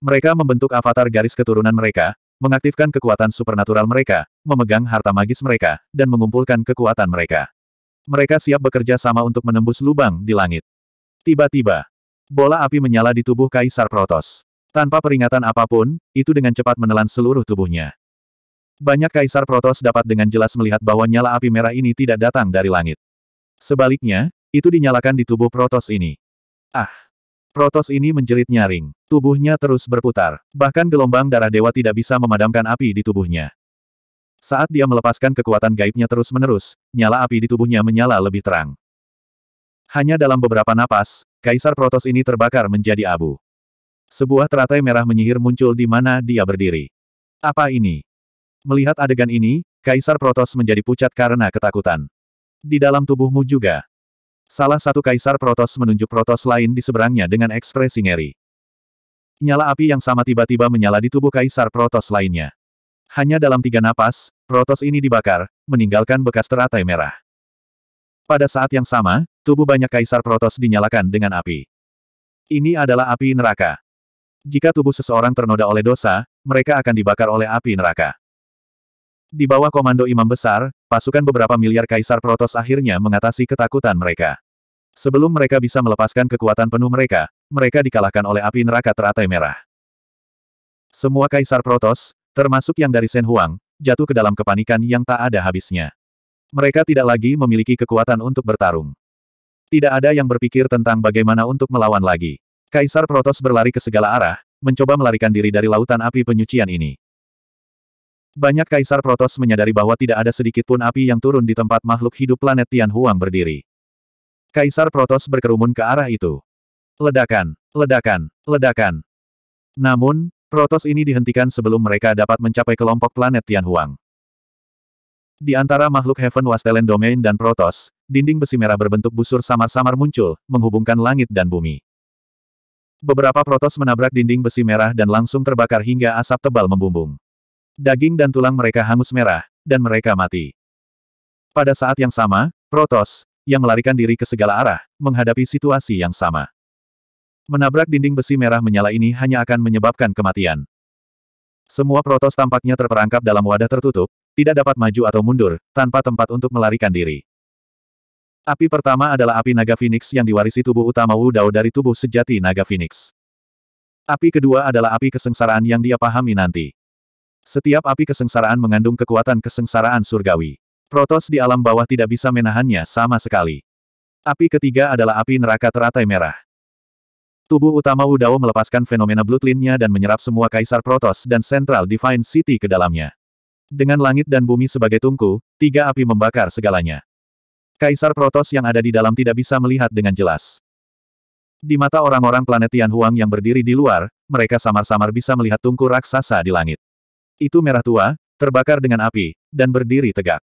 Mereka membentuk avatar garis keturunan mereka, mengaktifkan kekuatan supernatural mereka, memegang harta magis mereka, dan mengumpulkan kekuatan mereka. Mereka siap bekerja sama untuk menembus lubang di langit. Tiba-tiba, bola api menyala di tubuh Kaisar Protos. Tanpa peringatan apapun, itu dengan cepat menelan seluruh tubuhnya. Banyak kaisar Protos dapat dengan jelas melihat bahwa nyala api merah ini tidak datang dari langit. Sebaliknya, itu dinyalakan di tubuh Protos ini. Ah! Protos ini menjerit nyaring. Tubuhnya terus berputar. Bahkan gelombang darah dewa tidak bisa memadamkan api di tubuhnya. Saat dia melepaskan kekuatan gaibnya terus-menerus, nyala api di tubuhnya menyala lebih terang. Hanya dalam beberapa napas, Kaisar Protos ini terbakar menjadi abu. Sebuah teratai merah menyihir muncul di mana dia berdiri. Apa ini? Melihat adegan ini, Kaisar Protos menjadi pucat karena ketakutan. Di dalam tubuhmu juga. Salah satu Kaisar Protos menunjuk Protos lain di seberangnya dengan ekspresi ngeri. Nyala api yang sama tiba-tiba menyala di tubuh Kaisar Protos lainnya. Hanya dalam tiga napas, Protos ini dibakar, meninggalkan bekas teratai merah. Pada saat yang sama, tubuh banyak Kaisar Protos dinyalakan dengan api. Ini adalah api neraka. Jika tubuh seseorang ternoda oleh dosa, mereka akan dibakar oleh api neraka. Di bawah komando Imam Besar, pasukan beberapa miliar kaisar Protos akhirnya mengatasi ketakutan mereka. Sebelum mereka bisa melepaskan kekuatan penuh mereka, mereka dikalahkan oleh api neraka teratai merah. Semua kaisar Protos, termasuk yang dari Shen Huang, jatuh ke dalam kepanikan yang tak ada habisnya. Mereka tidak lagi memiliki kekuatan untuk bertarung. Tidak ada yang berpikir tentang bagaimana untuk melawan lagi. Kaisar Protos berlari ke segala arah, mencoba melarikan diri dari lautan api penyucian ini. Banyak Kaisar Protos menyadari bahwa tidak ada sedikit pun api yang turun di tempat makhluk hidup planet Tian Huang berdiri. Kaisar Protos berkerumun ke arah itu. Ledakan, ledakan, ledakan. Namun, Protos ini dihentikan sebelum mereka dapat mencapai kelompok planet Tian Huang. Di antara makhluk Heaven Wastelen Domain dan Protos, dinding besi merah berbentuk busur samar-samar muncul, menghubungkan langit dan bumi. Beberapa protos menabrak dinding besi merah dan langsung terbakar hingga asap tebal membumbung. Daging dan tulang mereka hangus merah, dan mereka mati. Pada saat yang sama, protos, yang melarikan diri ke segala arah, menghadapi situasi yang sama. Menabrak dinding besi merah menyala ini hanya akan menyebabkan kematian. Semua protos tampaknya terperangkap dalam wadah tertutup, tidak dapat maju atau mundur, tanpa tempat untuk melarikan diri. Api pertama adalah api naga phoenix yang diwarisi tubuh utama Wu Dao dari tubuh sejati naga phoenix. Api kedua adalah api kesengsaraan yang dia pahami nanti. Setiap api kesengsaraan mengandung kekuatan kesengsaraan surgawi. Protos di alam bawah tidak bisa menahannya sama sekali. Api ketiga adalah api neraka teratai merah. Tubuh utama Wu Dao melepaskan fenomena bloodline-nya dan menyerap semua kaisar Protos dan Central Divine City ke dalamnya. Dengan langit dan bumi sebagai tungku, tiga api membakar segalanya. Kaisar Protos yang ada di dalam tidak bisa melihat dengan jelas. Di mata orang-orang planet Tian Huang yang berdiri di luar, mereka samar-samar bisa melihat tungku raksasa di langit. Itu merah tua, terbakar dengan api, dan berdiri tegak.